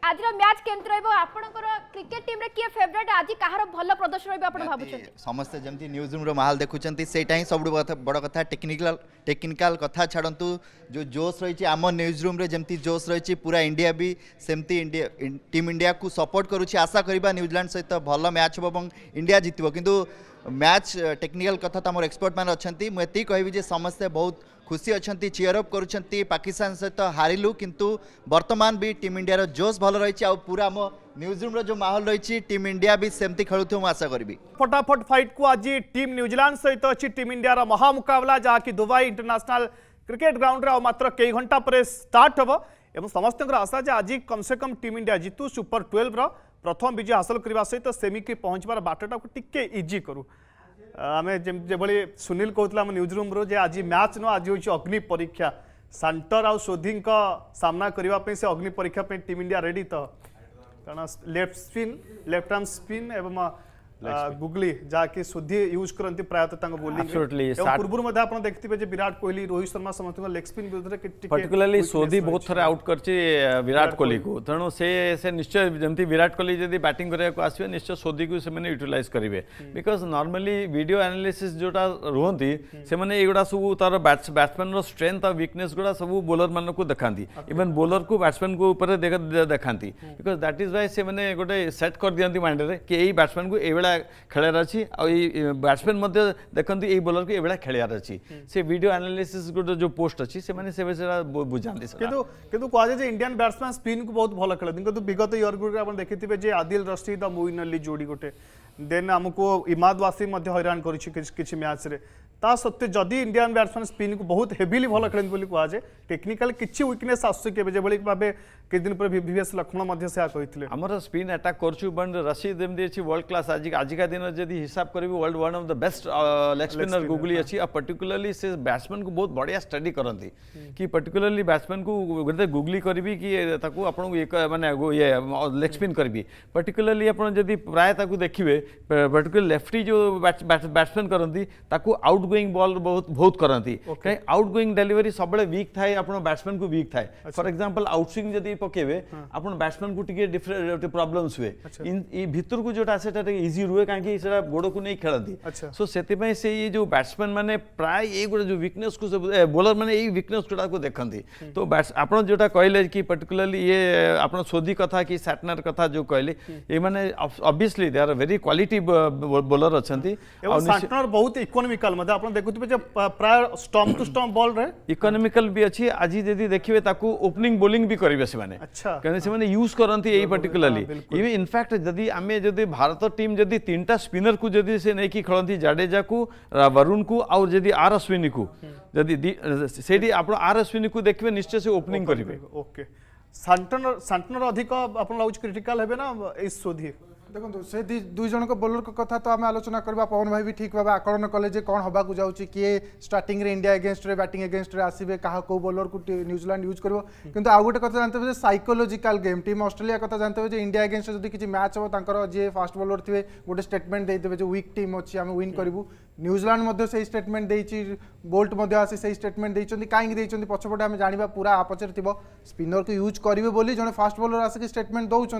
आज मैच के क्रिकेट टीम किए फेवरेट आज कहल प्रदर्शन रही समस्ते जमी न्यूज रूम महल देखुं से सब बड़ कथ टेक्निकल टेक्निकाल कथ छाड़ू जो जोश रही आम न्यूज रूम जमी जोश रही पूरा इंडिया भी सेमती टीम इंडिया को सपोर्ट करुच्ची आशा करवा न्यूजिला सहित भल मैच हो और इंडिया जितु कितु मैच टेक्निकल कथ तुम एक्सपर्ट मैंने अच्छा मुझे कहबी जो समस्ते बहुत खुशी अच्छा चेयर कर पाकिस्तान सहित हारिलु किंतु बर्तमान भी टीम इंडिया जोश भल रही आ पूरा आम न्यूजरूम जो माहौल रही टीम इंडिया भी सेमती खेलु मुझे आशा करी फटाफट फाइट को आज टीम न्यूजिला सहित अच्छी टीम इंडिया महामुकबला जहाँकि दुबई इंटरनेशनल क्रिकेट ग्राउंड आ मात्र कई घंटा पर स्टार्ट हे और समस्त आशा जे आज कम से कम टीम इंडिया जितु सुपर ट्वेल्वर प्रथम विजय हासिल करने सहित सेमी की पहुंचवार बाटा टी इजी करूँ आम जेभଳି ସୁନୀଲ କହୁଥିଲା ଆମ ନ୍ୟୁଜ୍ ରୁମ୍ରୁ ଯେ ଆଜି ମ୍ୟାଚ୍ ନୁହଁ ଆଜି ହେଉଛି ଅଗ୍ନି ପରୀକ୍ଷା ସାଣ୍ଟର ଆଉ ସୋଧିଙ୍କ ସାମ୍ନା କରିବା ପାଇଁ ସେ ଅଗ୍ନି ପରୀକ୍ଷା ପାଇଁ ଟିମ୍ ଇଣ୍ଡିଆ ରେଡ଼ି ତ କାରଣ left spin left arm spin ଏବଂ गुगली जहाँकि सुधि यूज करती प्रायतः पूर्व मध्य आपण विराट कोहली रोहित शर्मा समस्त लेग स्पिन विरुद्ध सोधी बहुत थरे आउट करछि विराट कोहली को तेणु से से निश्चय जमती विराट कोहली जदी बैटिंग करिया को निश्चय सोधी को से माने यूटिलाइज करिवे बिकॉज नॉर्मली वीडियो जोटा रुहंती से सब तार बैट्समैन रो स्ट्रेंथ आ गुडा सब बोलर मान को देखांती इवन बोलर को बैट्समैन को ऊपर देखांती दैट इज व्हाई से गोटे सेट कर दियंती माइंड रे कि एई बैट्समैन को एबेला ଖେଳାର ଅଛି ଆଉ ଏଇ ବ୍ୟାଟ୍ସମ୍ୟାନ୍ ମଧ୍ୟ ଦେଖନ୍ତି ଏଇ ବୋଲରକୁ ଏଭଳିଆ ଖେଳିବାର ଅଛି ସେ ଭିଡ଼ିଓ ଆନାଲିସିସ୍ ଗୋଟେ ଯେଉଁ ପୋଷ୍ଟ ଅଛି ସେମାନେ ସେ ସେଟା ବୁଝାନ୍ତି କିନ୍ତୁ କିନ୍ତୁ କୁହାଯାଏ ଯେ ଇଣ୍ଡିଆନ୍ ବ୍ୟାଟ୍ସମ୍ୟାନ୍ ସ୍ପିନ୍କୁ ବହୁତ ଭଲ ଖେଳନ୍ତି କିନ୍ତୁ ବିଗତ ଇୟର୍ଗୁଡ଼ିକରେ ଆପଣ ଦେଖିଥିବେ ଯେ ଆଦିଲ ରସିଦ୍ ଆଉ ମୁଇନ୍ ଅଲି ଯୋଡ଼ି ଗୋଟେ ଦେନ୍ ଆମକୁ ଇମାଦ ୱାସିମ୍ ମଧ୍ୟ ହଇରାଣ କରିଛି କିଛି ମ୍ୟାଚ୍ରେ सत्वे जदि इंडियान बैट्समैन स्पिन को बहुत हेविली भल खेलें बोली टेक्निकाल कि विकनेस आसूक भाव कई दिन पर भिभीएस लक्ष्मण से आम स्पिन आटाक् करशिद अच्छी वर्ल्ड क्लास आज आजिका दिन जब हिसाब करी world one of the best leg spinner googly अच्छी पर्टिकुलाली से बैट्समैन को बहुत बढ़िया स्टडी करती हम्म। कि पर्टिकुलाली बैट्समैन को गोटे गुगुली करी कि मैंने लेग स्पिन करी पर्टिकुलाली आपड़ प्राय देखिए पर्टिकुला लेफ्टी जो बैट्समैन करती आउट आउट गोईंग बल बहुत बहुत करती कहीं आउट गोईंग डेलीवरी सब विक् थाए बैट्समैन को विक् थाए फर एक्जामपल आउटसुंग जब पकेबे बैट्समैन को डिफरेंट हुए अच्छा। भितर को जो इजी रुए कहीं गोड़ को नहीं खेलती अच्छा। सो से जो बैट्समैन मैंने प्राय युवा जो विक्नेस बोलर मैंने विक्नेस को देखती हम्म। तो आप जो कहले कि पर्टिकुलाली ये आप सोदी कथ कि सैटनर कथ जो कहले ये मैंने अबियसली दे आर भेरी क्वाट बोलर अच्छा बहुत इकोनोमिकल मतलब आप देखुए प्राय स्टम टू स्टम बल इकोनोमिकल भी अच्छी आज जी देखिए ओपनिंग बोलींग भी करेंगे अच्छा क्या यूज करती पर्टिकुलाली इनफैक्ट जदि आम भारत टीम जब तीन टा स्पिनर को नहीं कि जाडेजा को वरुण को आर आर अश्विनी को आर अश्विनी को देखिए निश्चय से ओपनिंग करेंगे सांटनर सांटनर अधिक आप लगे क्रिटिकाल हे ना इस सुधीर দেখুন সে দুই জনক বোলর কথা তো আমি আলোচনা করা পবন ভাই বি ঠিক ভাবে আকলন কলে যে কম হওয়া যাচ্ছে কি স্টার্টিং রে ইন্ডিয়া এগেনস্টরে ব্যাটিং এগেনস্টরে আসবে কাহা কেউ বোলর কু নিউজিল্যান্ড ইউজ করব কিন্তু আউ গোটে কথা জানতে হবে যে সাইকোলোজিকাল গেম টিম অস্ট্রেলিয়া কথা জানতে হবে যে ইন্ডিয়া এগেনস্টে যদি কিছু ম্যাচ হব তাঁর যে ফাস্ট বোলর থিবে গোটে স্টেটমেন্ট দিয়ে যে উইক টিম অছি আমি উইন করবু নিউজিল্যান্ড মধ্যে সেই স্টেটমেন্ট দিয়েছি বোল্ট মধ্যে আসি সেই স্টেটমেন্ট দিয়েছেন কাইকি দিয়েছেন পছপটে আমি জাঁয়া পুরা আপচের থাকবে স্পিনর কু ইউজ করবে বলে জন ফাস্ট বোলর আসিকি স্টেটমেন্ট দৌঁচ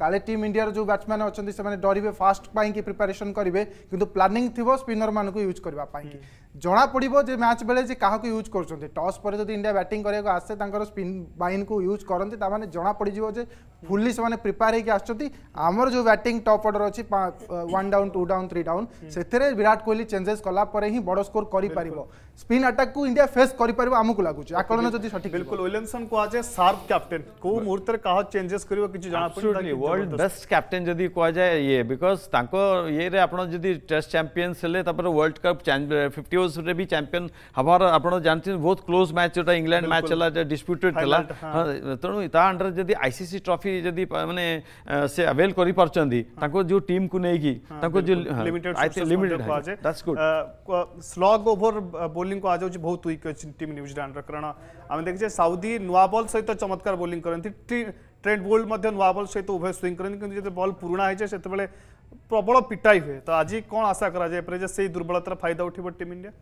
কালে টিম ইন্ডিয়ার যে ব্যাটসম্যান অ अच्छा से डरवे फास्ट कहीं प्रिपेरेसन करेंगे कि प्लानिंग थी स्पिनर मान यूज करवाई जना पड़ो मैच बेले क्या यूज करते टस पर इंडिया बैट कर आसे स्पिन बाइन को यूज करते जना पड़ो फुल्ली से प्रिपेयर होमर जो बैट टप अर्डर अच्छी one down two down three down से विराट कोहली चेंजेस कलापर ही बड़ स्कोर कर স্পিন আটাক কু ইন্ডিয়া ফেস করি পারিব আমকু লাগুছে আকলন যদি সঠিক বিলকুল উইলিয়ামসন কো আজে শার্প ক্যাপ্টেন কো মুহূর্তে কাহ চেঞ্জেস করিব কিছু জানা পড়ি ওয়ার্ল্ড বেস্ট ক্যাপ্টেন যদি কোয়া যায় ইয়ে বিকজ তাঙ্ক ইয়ে রে আপন যদি টেস্ট চ্যাম্পিয়ন্স হেলে তারপরে ওয়ার্ল্ড কাপ 50 ওভার্স রে বি চ্যাম্পিয়ন হবার আপন জানতিন বহুত ক্লোজ ম্যাচ ওটা ইংল্যান্ড ম্যাচ হেলা যে ডিসপিউটেড হেলা তেণু তা আন্ডার যদি আইসিসি ট্রফি যদি মানে সে আভেল করি পারচন্দি তাঙ্ক যে টিম কু নেকি তাঙ্ক যে limited limited that's good slog over bowling କୁହାଯାଉଛି ବହୁତ ୱିକ୍ ଅଛି ଟିମ୍ ନ୍ୟୁଜିଲାଣ୍ଡର କାରଣ ଆମେ ଦେଖିଛେ ସାଉଦି ନୂଆ ବଲ୍ ସହିତ ଚମତ୍କାର ବୋଲିଂ କରନ୍ତି ଟ୍ରେଣ୍ଡ ବୋଲ୍ଡ ମଧ୍ୟ ନୂଆ ବଲ୍ ସହିତ ଉଭୟ ସ୍ୱିଂ କରନ୍ତି କିନ୍ତୁ ଯେତେ ବଲ୍ ପୁରୁଣା ହେଇଯାଏ ସେତେବେଳେ ପ୍ରବଳ ପିଟାଇ ହୁଏ ତ ଆଜି କ'ଣ ଆଶା କରାଯାଏ ପରେ ଯେ ସେଇ ଦୁର୍ବଳତାର ଫାଇଦା ଉଠିବ ଟିମ୍ ଇଣ୍ଡିଆ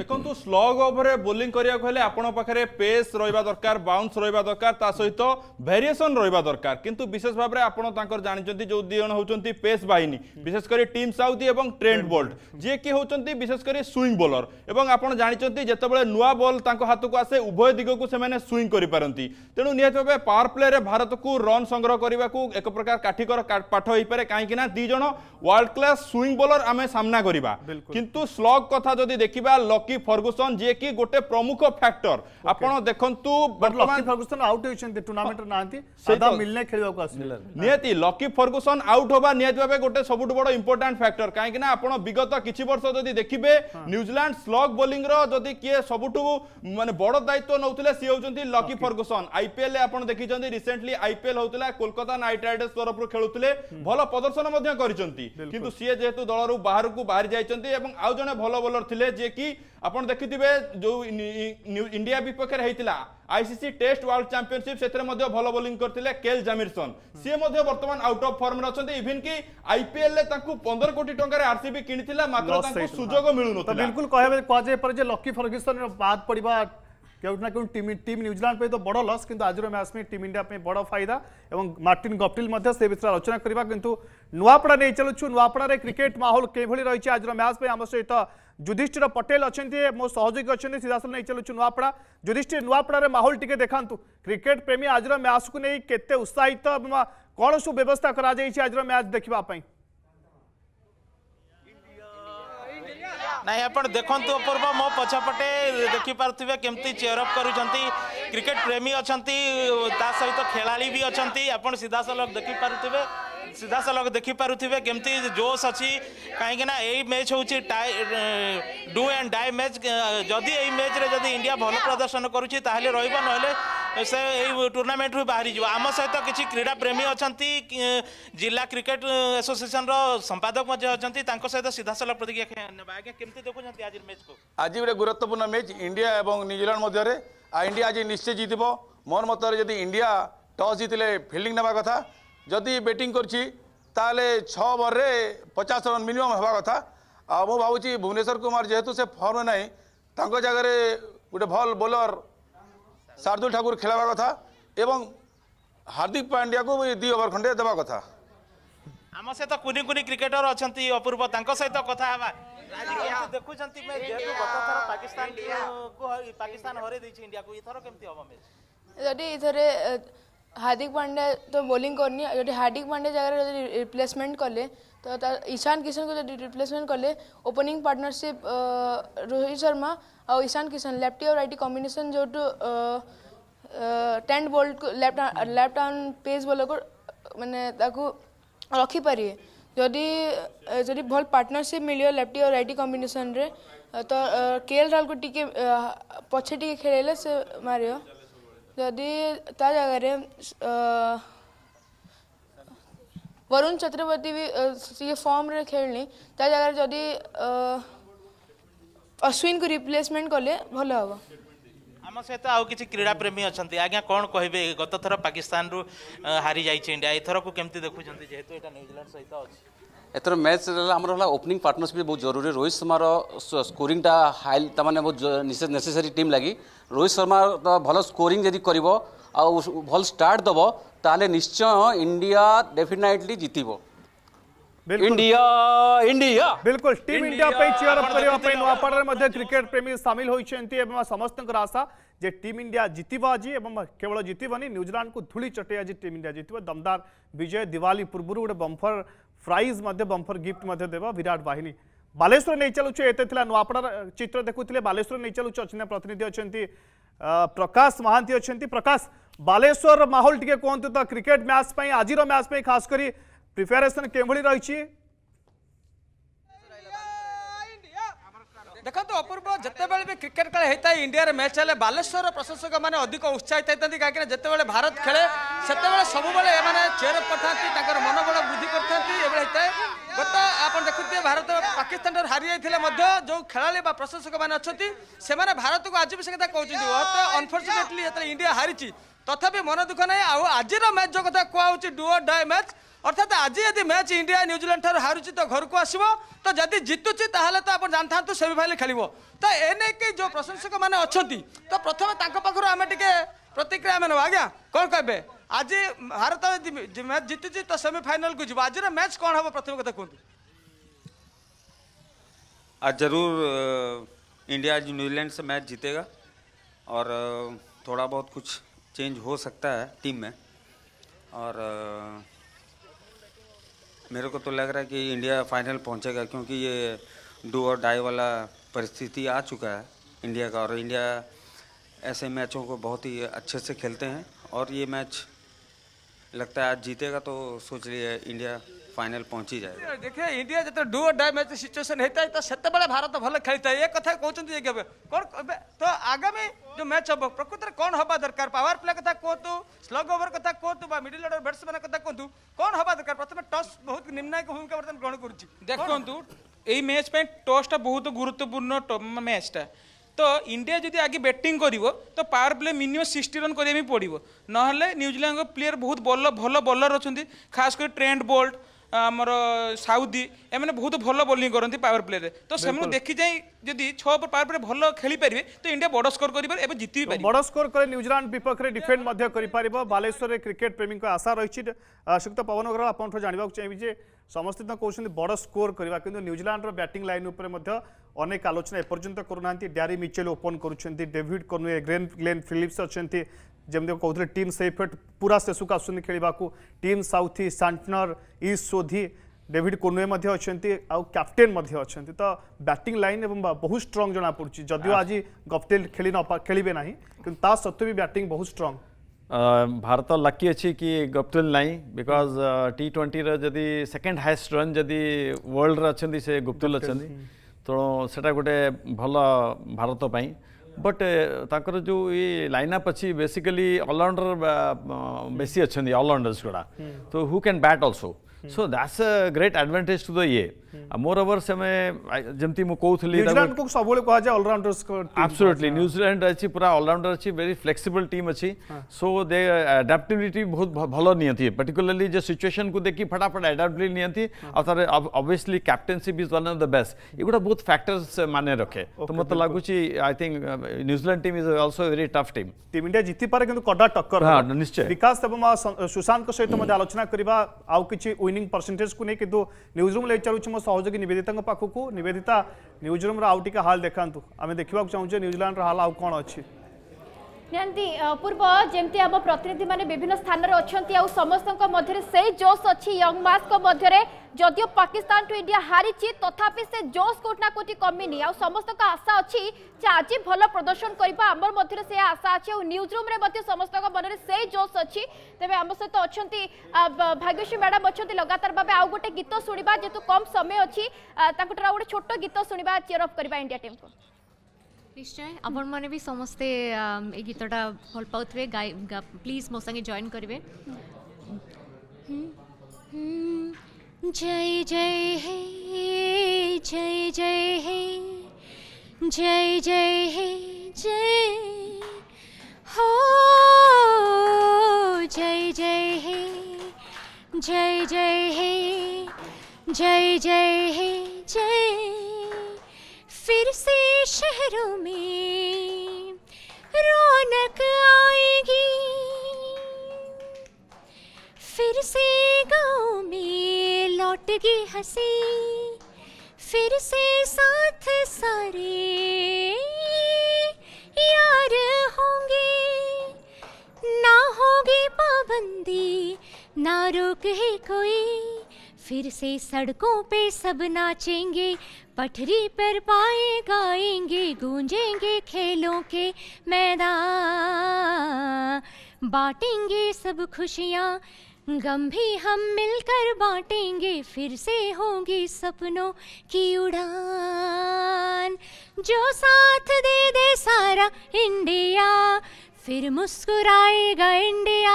দেখন্তু স্লগ ওভরে ବୋଲିଂ କରିବାକୁ ହେଲେ ଆପଣଙ୍କ ପାଖରେ ପେସ୍ ରହିବା ଦରକାର ବାଉନ୍ସ ରହିବା ଦରକାର ତା ସହିତ ଭେରିଏସନ୍ ରହିବା ଦରକାର କିନ୍ତୁ ବିଶେଷ ଭାବରେ ଆପଣ ତାଙ୍କର ଜାଣିଛନ୍ତି ଯେଉଁ ଦୁଇ ଜଣ ହେଉଛନ୍ତି ପେସ୍ ବାହିନୀ ବିଶେଷ କରି ଟିମ୍ ସାଉଦି ଏବଂ ଟ୍ରେଣ୍ଡ ବୋଲ୍ଟ ଯିଏକି ହେଉଛନ୍ତି ବିଶେଷ କରି ସୁଇଂ ବୋଲର ଏବଂ ଆପଣ ଜାଣିଛନ୍ତି ଯେତେବେଳେ ନୂଆ ବଲ୍ ତାଙ୍କ ହାତକୁ ଆସେ ଉଭୟ ଦିଗକୁ ସେମାନେ ସୁଇଂ କରିପାରନ୍ତି ତେଣୁ ନିହାତି ଭାବେ ପାୱାର ପ୍ଲେରେ ଭାରତକୁ ରନ୍ ସଂଗ୍ରହ କରିବାକୁ ଏକ ପ୍ରକାର କାଠିକର ପାଠ ହେଇପାରେ କାହିଁକି ନା ଦୁଇ ଜଣ ୱାର୍ଲଡ କ୍ଲାସ୍ ସୁଇଂ ବୋଲର ଆମେ ସାମ୍ନା କରିବା କିନ୍ତୁ ସ୍ଲଗ୍ କଥା ଯଦି ଦେଖିବା ଲକି ଫର୍ଗୁସନ ଯିଏ କି ଗୋଟେ ପ୍ରମୁଖ ଫ୍ୟାକ୍ଟର ଆପଣ ଦେଖନ୍ତୁ ବର୍ତ୍ତମାନ ଫର୍ଗୁସନ ଆଉଟ୍ ହୋଇଛନ୍ତି ଟୁର୍ଣ୍ଣାମେଣ୍ଟରେ ନାହାନ୍ତି ସେଇଟା ମିଲନେ ଖେଳିବାକୁ ଆସିଲେ ନିହାତି ଲକି ଫର୍ଗୁସନ ଆଉଟ୍ ହବା ନିହାତି ଭାବେ ଗୋଟେ ସବୁଠୁ ବଡ଼ ଇମ୍ପୋର୍ଟାଣ୍ଟ ଫ୍ୟାକ୍ଟର କାହିଁକିନା ଆପଣ ବିଗତ କିଛି ବର୍ଷ ଯଦି ଦେଖିବେ ନ୍ୟୁଜିଲାଣ୍ଡ ସ୍ଲଗ୍ ବୋଲିଂର ଯଦି କିଏ ସବୁଠୁ ମାନେ ବଡ଼ ଦାୟିତ୍ୱ ନେଉଥିଲେ ସିଏ ହେଉଛନ୍ତି ଲକି ଫର୍ଗୁସନ ଆଇପିଏଲ୍ ଆପଣ ଦେଖିଛନ୍ତି ରିସେଣ୍ଟଲି ଆଇପିଏଲ୍ ହେଉଥିଲା କୋଲକାତା ନାଇଟ୍ ରାଇଡର୍ସ ତରଫରୁ ଖେଳୁଥିଲେ ଭଲ ପ୍ରଦର୍ଶନ ମଧ୍ୟ କରିଛନ୍ତି କିନ୍ତୁ ସିଏ ଯେହେତୁ ଦଳରୁ ବାହାରକୁ ବାହାରି ଯାଇଛନ୍ତି ଏବଂ ଆଉ ଜଣେ ଭଲ ବୋଲର ଥିଲେ ଯିଏକି ଆପଣ ଦେଖିଥିବେ ଯେଉଁ ଇଣ୍ଡିଆ ବିପକ୍ଷରେ ହେଇଥିଲା ଆଇସିସି ଟେଷ୍ଟ ୱାର୍ଲଡ ଚାମ୍ପିଅନସିପ୍ ସେଥିରେ ମଧ୍ୟ ଭଲ ବୋଲିଂ କରିଥିଲେ କେଲ୍ ଜାମିରସନ୍ ସିଏ ମଧ୍ୟ ବର୍ତ୍ତମାନ ଆଉଟ୍ ଅଫ୍ ଫର୍ମରେ ଅଛନ୍ତି ଇଭିନ୍ କି ଆଇପିଏଲ୍ରେ ତାଙ୍କୁ ପନ୍ଦର କୋଟି ଟଙ୍କାରେ ଆର୍ସିବି କିଣିଥିଲା ମାତ୍ର ତାଙ୍କୁ ସୁଯୋଗ ମିଳୁନଥିଲା ବିଲକୁଲ କୁହାଯାଇପାରେ ଯେ ଲକି ଫର୍ଗିସନ୍ ବାଦ୍ ପଡ଼ିବା क्यों टीम टीम न्यूजीलैंड तो बड़ लस कि आज मैच में टीम इंडिया में बड़ फायदा और मार्टिन गप्टिल से विषय आलोचना करवा कि नुआपड़ा नहीं चलु नुआपड़े क्रिकेट महोल कि रही आज मैच में आम सहित युधिष्ठिर पटेल अच्छे मो सहयोगी अच्छा सीधा नहीं चलु नुआपड़ा युधिष्ठ नुआपड़ा महोल टी देखा क्रिकेट प्रेमी आज मैच को नहीं के उत्साहित कौन सब व्यवस्था कर मैच देखापी ନାଇଁ ଆପଣ ଦେଖନ୍ତୁ ଅପୂର୍ବ ମୋ ପଛପଟେ ଦେଖିପାରୁଥିବେ କେମିତି ଚେୟରଅପ୍ କରୁଛନ୍ତି କ୍ରିକେଟ ପ୍ରେମୀ ଅଛନ୍ତି ତା ସହିତ ଖେଳାଳି ବି ଅଛନ୍ତି ଆପଣ ସିଧାସଳଖ ଦେଖିପାରୁଥିବେ ସିଧାସଳଖ ଦେଖିପାରୁଥିବେ କେମିତି ଜୋସ୍ ଅଛି କାହିଁକିନା ଏଇ ମ୍ୟାଚ୍ ହେଉଛି ଟାଇ ଡୁ ଆଣ୍ଡ ଡାଏ ମ୍ୟାଚ୍ ଯଦି ଏଇ ମ୍ୟାଚ୍ରେ ଯଦି ଇଣ୍ଡିଆ ଭଲ ପ୍ରଦର୍ଶନ କରୁଛି ତାହେଲେ ରହିବ ନହେଲେ ସେ ଏଇ ଟୁର୍ଣ୍ଣାମେଣ୍ଟରୁ ବାହାରିଯିବ ଆମ ସହିତ କିଛି କ୍ରୀଡ଼ା ପ୍ରେମୀ ଅଛନ୍ତି ଜିଲ୍ଲା କ୍ରିକେଟ ଆସୋସିଏସନର ସମ୍ପାଦକ ମଧ୍ୟ ଅଛନ୍ତି ତାଙ୍କ ସହିତ ସିଧାସଳଖ ପ୍ରତିକ୍ରିୟା ନେବା ଆଜ୍ଞା କେମିତି ଦେଖୁଛନ୍ତି ଆଜି ମ୍ୟାଚ୍କୁ ଆଜି ଗୋଟେ ଗୁରୁତ୍ୱପୂର୍ଣ୍ଣ ମ୍ୟାଚ୍ ଇଣ୍ଡିଆ ଏବଂ ନ୍ୟୁଜିଲାଣ୍ଡ ମଧ୍ୟରେ ଆଉ ଇଣ୍ଡିଆ ଆଜି ନିଶ୍ଚୟ ଜିତିବ ମୋର ମତରେ ଯଦି ଇଣ୍ଡିଆ ଟସ୍ ଜିତିଲେ ଫିଲ୍ଡିଂ ନେବା କଥା ଯଦି ବ୍ୟାଟିଂ କରୁଛି ତାହେଲେ ଛଅ ଓଭରରେ ପଚାଶ ରନ୍ ମିନିମମ୍ ହେବା କଥା ଆଉ ମୁଁ ଭାବୁଛି ଭୁବନେଶ୍ୱର କୁମାର ଯେହେତୁ ସେ ଫର୍ମ ନାହିଁ ତାଙ୍କ ଜାଗାରେ ଗୋଟେ ଭଲ ବୋଲର शार्दुल ठाकुर खेल कथा एवं हार्दिक पांड्या को दी ओवर खंडे देवा कथा आम सहित कुनी कुनी क्रिकेटर अच्छा अपूर्व सहित कथा हवा हार्दिक पांड्या तो बॉलिंग करनी जदि हार्दिक पांड्या जगह रिप्लेसमेंट कले तो ईशान किशन को रिप्लेसमेंट कले ओपनिंग पार्टनरशिप रोहित शर्मा और ईशान किशन लेफ्टी और राइटी कॉम्बिनेशन जो टेन्ट टेन बॉल को left left arm pace bowl को मैंने रखिपारे जदि जदि भल पार्टनरशिप मिले लेफ्टी और राइटी कम्बिनेसन रे तो एल राहुल को टी पछे टी खेल से मार जदि ता जगह वरुण चक्रवर्ती भी फॉर्म रे खेलनी ता जगह जदि ଅଶ୍ୱିନଙ୍କୁ ରିପ୍ଲେସମେଣ୍ଟ କଲେ ଭଲ ହେବ ଆମ ସହିତ ଆଉ କିଛି କ୍ରୀଡ଼ାପ୍ରେମୀ ଅଛନ୍ତି ଆଜ୍ଞା କ'ଣ କହିବେ ଗତ ଥର ପାକିସ୍ତାନରୁ ହାରିଯାଇଛି ଇଣ୍ଡିଆ ଏଥରକୁ କେମିତି ଦେଖୁଛନ୍ତି ଯେହେତୁ ଏଇଟା ନ୍ୟୁଜିଲାଣ୍ଡ ସହିତ ଅଛି ଏଥର ମ୍ୟାଚ୍ ଆମର ହେଲା ଓପନିଂ ପାର୍ଟନରସିପ୍ ବହୁତ ଜରୁରୀ ରୋହିତ ଶର୍ମାର ସ୍କୋରିଂଟା ହାଇ ତାମାନେ ବହୁତ ନେସେସରୀ ଟିମ୍ ଲାଗି ରୋହିତ ଶର୍ମା ଭଲ ସ୍କୋରିଂ ଯଦି କରିବ ଆଉ ଭଲ ଷ୍ଟାର୍ଟ ଦେବ ତାହେଲେ ନିଶ୍ଚୟ ଇଣ୍ଡିଆ ଡେଫିନାଇଟଲି ଜିତିବ ઇન્ડિયા ઇન્ડિયા બિલકુલ ટીમ ઇન્ડિયા ପାଇଁ ଚିଅର ଅପ୍ କରିବା ପାଇଁ ନୂଆପଡ଼ାରେ ମଧ୍ୟ କ୍ରିକେଟ ପ୍ରେମୀ ସାମିଲ ହୋଇଛନ୍ତି ଏବଂ ସମସ୍ତଙ୍କର ଆଶା ଯେ ଟିମ୍ ଇଣ୍ଡିଆ ଜିତିବ ଆଜି ଏବଂ କେବଳ ଜିତିବନି ନ୍ୟୁଜିଲାଣ୍ଡକୁ ଧୂଳି ଚଟେଇ ଆଜି ଟିମ୍ ଇଣ୍ଡିଆ ଜିତିବ ଦମଦାର ବିଜୟ ଦିୱାଲି ପୂର୍ବରୁ ଗୋଟେ ବମ୍ଫର ପ୍ରାଇଜ୍ ମଧ୍ୟ ବମ୍ଫର ଗିଫ୍ଟ ମଧ୍ୟ ଦେବ ବିରାଟ ବାହିନୀ ବାଲେଶ୍ୱର ନେଇ ଚାଲୁଛୁ ଏତେ ଥିଲା ନୂଆପଡ଼ାର ଚିତ୍ର ଦେଖୁଥିଲେ ବାଲେଶ୍ୱର ନେଇ ଚାଲୁଛୁ ଅଚିହ୍ନା ପ୍ରତିନିଧି ଅଛନ୍ତି ପ୍ରକାଶ ମହାନ୍ତି ଅଛନ୍ତି ପ୍ରକାଶ ବାଲେଶ୍ୱର ମାହୋଲ ଟିକେ କୁହନ୍ତୁ ତ କ୍ରିକେଟ ମ୍ୟାଚ୍ ପାଇଁ ଆଜିର ମ୍ୟାଚ୍ ପାଇଁ ଖାସ୍ କରି प्रिपेरेसन केभली रही ଦେଖନ୍ତୁ ଅପୂର୍ବ ଯେତେବେଳେ ବି କ୍ରିକେଟ ଖେଳ ହେଇଥାଏ ଇଣ୍ଡିଆରେ ମ୍ୟାଚ୍ ହେଲେ ବାଲେଶ୍ୱରର ପ୍ରଶଂସକ ମାନେ ଅଧିକ ଉତ୍ସାହିତ ହେଇଥାନ୍ତି କାହିଁକିନା ଯେତେବେଳେ ଭାରତ ଖେଳେ ସେତେବେଳେ ସବୁବେଳେ ଏମାନେ ଚେୟାରଅପ୍ କରିଥାନ୍ତି ତାଙ୍କର ମନୋବଳ ବୃଦ୍ଧି କରିଥାନ୍ତି ଏଭଳି ହେଇଥାଏ ଗତ ଆପଣ ଦେଖୁଥିବେ ଭାରତ ପାକିସ୍ତାନଠାରୁ ହାରିଯାଇଥିଲେ ମଧ୍ୟ ଯେଉଁ ଖେଳାଳି ବା ପ୍ରଶଂସକମାନେ ଅଛନ୍ତି ସେମାନେ ଭାରତକୁ ଆଜି ବି ସେ କଥା କହୁଛନ୍ତି ଅନଫର୍ଚୁନେଟଲି ଯେତେବେଳେ ଇଣ୍ଡିଆ ହାରିଛି ତଥାପି ମନ ଦୁଃଖ ନାହିଁ ଆଉ ଆଜିର ମ୍ୟାଚ୍ ଯେଉଁ କଥା କୁହାହେଉଛି ଡୁଅ ଡାଏ ମ୍ୟାଚ୍ अर्थात आज यदि मैच इंडिया न्यूजीलैंड ठार हारुची तो घर को आसो तो जदि जितुची तो आप जान था सेमिफाइनाल खेल तो एने कि जो प्रशंसक मैंने अच्छा तो प्रथम पाखर आम टे प्रतिक्रिया ना आज्ञा कौन कहे आज भारत मैच जितुची तो सेमिफाइनाल को जी आज मैच कौन हम प्रथम कथा कहतु आज जरूर इंडिया न्यूजीलैंड से मैच जीतेगा और थोड़ा बहुत कुछ चेंज हो सकता है टीम में और मेरे को तो लग रहा है कि इंडिया फाइनल पहुंचेगा क्योंकि ये डू और डाई वाला परिस्थिति आ चुका है इंडिया का और इंडिया ऐसे मैचों को बहुत ही अच्छे से खेलते हैं और ये मैच लगता है आज जीतेगा तो सोच लिया इंडिया फाइनल पहुंची जाए देखिए इंडिया जो डू और मैच सिचुएसन होता है तो से सेतबेले भारत भले खेली है ये कथा तो कौन केवे कौन तो आगामी जो मैच हम प्रकृत में कौन हवा दरकार पावर प्ले कथा कहतु स्लग ओवर कथा कहतु मिडिल ऑर्डर बैट्समैन कथा कहतु कौन हवा दरकार प्रथम टस बहुत निर्णायक भूमिका बर्तमान ग्रहण करुँचु देखु यही मैच टसटा बहुत गुरुत्वपूर्ण मैचटा तो इंडिया जदि आगे बैटिंग कर तो power play minimum sixty run करने पड़ो ना न्यूजीलैंड प्लेयर बहुत बल भल बोलर अच्छा खास कर ट्रेंड बोल्ट ଆମର ସାଉଦି ଏମାନେ ବହୁତ ଭଲ ବୋଲିଂ କରନ୍ତି ପାୱାର ପ୍ଲେରେ ତ ସେମାନଙ୍କୁ ଦେଖି ଯାଇ ଯଦି ଛଅ ଓଭର ପାୱାର ପ୍ଲେ ଭଲ ଖେଳିପାରିବେ ତ ଇଣ୍ଡିଆ ବଡ଼ ସ୍କୋର କରିପାରିବ ଏବଂ ଜିତି ପାରିବ ବଡ଼ ସ୍କୋର କଲେ ନ୍ୟୁଜିଲାଣ୍ଡ ବିପକ୍ଷରେ ଡିଫେଣ୍ଡ ମଧ୍ୟ କରିପାରିବ ବାଲେଶ୍ୱରରେ କ୍ରିକେଟ ପ୍ରେମୀଙ୍କ ଆଶା ରହିଛି ଶ୍ରୀଯୁକ୍ତ ପବନ ଅଗ୍ରୱାଲ ଆପଣଙ୍କଠୁ ଜାଣିବାକୁ ଚାହିଁବି ଯେ ସମସ୍ତେ ତ କହୁଛନ୍ତି ବଡ଼ ସ୍କୋର କରିବା କିନ୍ତୁ ନ୍ୟୁଜିଲାଣ୍ଡର ବ୍ୟାଟିଂ ଲାଇନ୍ ଉପରେ ମଧ୍ୟ ଅନେକ ଆଲୋଚନା ଏପର୍ଯ୍ୟନ୍ତ କରୁନାହାନ୍ତି ଡ୍ୟାରି ମିଚେଲ ଓପନ୍ କରୁଛନ୍ତି ଡେଭିଡ୍ କନୱେ ଗ୍ଲେନ୍ ଫିଲିପ୍ସ ଅଛନ୍ତି जमी कहते टीम सेफेट पूरा शेषक आसुन खेल टीम साउथी सांटनर ईश सोधी डेविड कोनवे अच्छा आउ कैप्टेन अच्छा तो बैटिंग लाइन एवं बहुत स्ट्रंग जना पड़ी जदिव आज गपटेल खेल न खेलें ना कि सत्वे भी बैटिंग बहुत स्ट्रंग भारत तो लकी अच्छे कि गपटेल ना बिकज टी ट्वेंटी जदि सेकेंड हाएस्ट रन जदि वर्ल्ड अच्छा से गुप्तुल अच्छा तेणु सेटा गोटे भल भारत तो बट तर जो ये लाइनअप अच्छी बेसिकली ऑलराउंडर बेसी अच्छा ऑलराउंडर्स गुड़ा तो who can bat also so that's a great advantage to the ये मोर hmm. ओवर से जमी मुझे न्यूजीलैंड सबुले कहुए अलराउंडर्स आब्सोल्युटली न्यूजीलैंड अच्छी पूरा अलराउंडर अच्छी वेरी फ्लेक्सिबल टीम अच्छी सो दे आडाप्टिबिलिटी बहुत भल नि पर्टिकुलाली जो सिचुएशन को देखिए फटाफट आडाप्टिबिलिटी नियंती हाँ। और तार obviously captainship is one of the best ये गोटा बहुत फैक्टर्स uh, माने रखे तो मत लगुच I think New Zealand team is also very tough team team India जीती पारे किंतु कड़ा टक्कर हां निश्चय विकास एवं सुशांत सहित मते आलोचना करबा आउ किछि विनिंग परसेंटेज को नै किंतु न्यूज रूम ले चलुछि ସହଯୋଗୀ ନିବେଦିତାଙ୍କ ପାଖକୁ ନିବେଦିତା ନ୍ୟୁଜ୍ ରୁମ୍ର ଆଉ ଟିକେ ହାଲ୍ ଦେଖାନ୍ତୁ ଆମେ ଦେଖିବାକୁ ଚାହୁଁଛେ ନ୍ୟୁଜିଲାଣ୍ଡର ହାଲ୍ ଆଉ କ'ଣ ଅଛି ନିହାତି ପୂର୍ବ ଯେମିତି ଆମ ପ୍ରତିନିଧିମାନେ ବିଭିନ୍ନ ସ୍ଥାନରେ ଅଛନ୍ତି ଆଉ ସମସ୍ତଙ୍କ ମଧ୍ୟରେ ସେଇ ଜୋସ୍ ଅଛି ୟଙ୍ଗ ମାସ୍କ ମଧ୍ୟରେ যদিও পাকিস্তান টু ইন্ডিয়া হারিছি তথাপি সে জোশ কোটি না কোটি কমিনি আউ সমস্ত আশা অছি যে আজি ভালো প্রদর্শন করিবা আমার মধ্যে সে আশা আছে আউ নিউজ রুম রে মধ্যে সমস্ত মনরে সেই জোশ অছি তবে আম সহিত অছন্তি ভাগ্যশ্রী ম্যাডাম অছন্তি লগাতার ভাবে আউ গোটে গীত শুনিবা যেহেতু কম সময় অছি তাঙ্কটার গোটে ছোট গীত শুনিবা চিয়ার অফ করিবা ইন্ডিয়া টিম কো ନିଶ୍ଚୟ ଆପଣମାନେ ବି ସମସ୍ତେ ଏ ଗୀତଟା ଭଲ ପାଉଥିବେ ପ୍ଲିଜ୍ ମୋ ସାଙ୍ଗେ ଜଏନ୍ କରିବେ ଜୟ ଜୟ ହେ ଜୟ ଜୟ ହେ জয় জয় হে জয় হো জয় জয় হে জয় জয় হে জয় জয় হে জয় घरों में रौनक आएगी फिर से गांव में लौटगी हंसी फिर से साथ सारे यार होंगे ना होगी पाबंदी ना रोक है कोई फिर से सड़कों पे सब नाचेंगे पटरी पर पाए गाएंगे गूंजेंगे खेलों के मैदान बांटेंगे सब खुशियाँ गम भी हम मिलकर बांटेंगे फिर से होंगी सपनों की उड़ान जो साथ दे दे सारा इंडिया फिर मुस्कुराएगा इंडिया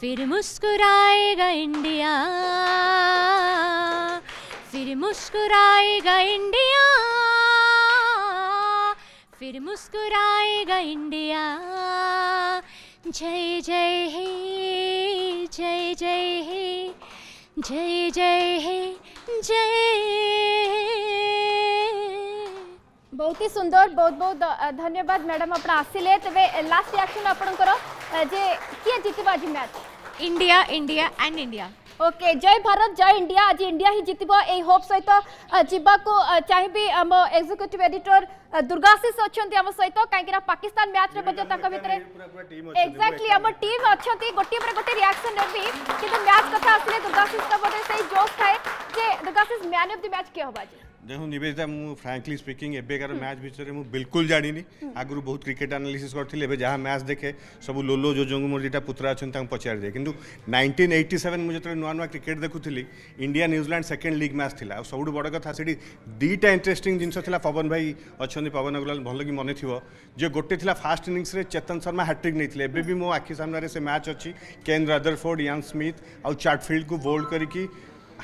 फिर मुस्कुराएगा इंडिया फिर मुस्कुराएगा इंडिया फिर मुस्कुराएगा इंडिया जय जय हे जय जय हे जय जय हे जय बहुत ही सुंदर बहुत बहुत धन्यवाद मैडम आप आसिले ତେବେ लास्ट रिएक्शन ଆପଣଙ୍କର ଯେ କିଏ ଜିତିବ ଆଜି match India India and okay जय भारत जय इंडिया आज इंडिया ही जितब यही होप सहित जावाक चाहिए आम एक्जिक्यूटिव एडिटर दुर्गाशीष अच्छा आम सहित कहीं पाकिस्तान मैच भितर एक्जाक्टली आम टीम अच्छा गोटे गोटे रिएक्शन ने भी कि मैच कथा आसे दुर्गाशीष बोले जोश थाए okay the guess is man of the match के होबा जी देखो निवेदिता मु फ्रैंकली स्पीकिंग एबे कर मैच बिचरे मु बिल्कुल जानी नी हम्म। आगरु बहुत क्रिकेट एनालिसिस करथिले एबे जहां मैच देखे सब लोलो जो जोंग मोर जेटा पुत्र आछन तंग पचार दे किंतु 1987 मु जतरे नुआ नुआ क्रिकेट देखुथिली India New Zealand second league match थिला सब बड़ कथा सेडी दीटा इंटरेस्टिंग जिंस थिला पवन भाई अछन पवन अग्रवाल भल कि मने थिवो जे गोटे थिला फास्ट इनिंग्स रे चेतन शर्मा हैट्रिक नैथिले एबे भी मु आखी सामने रे से मैच अछि केन रदरफोर्ड यंग स्मिथ आ चार्टफील्ड को बोल्ड करकी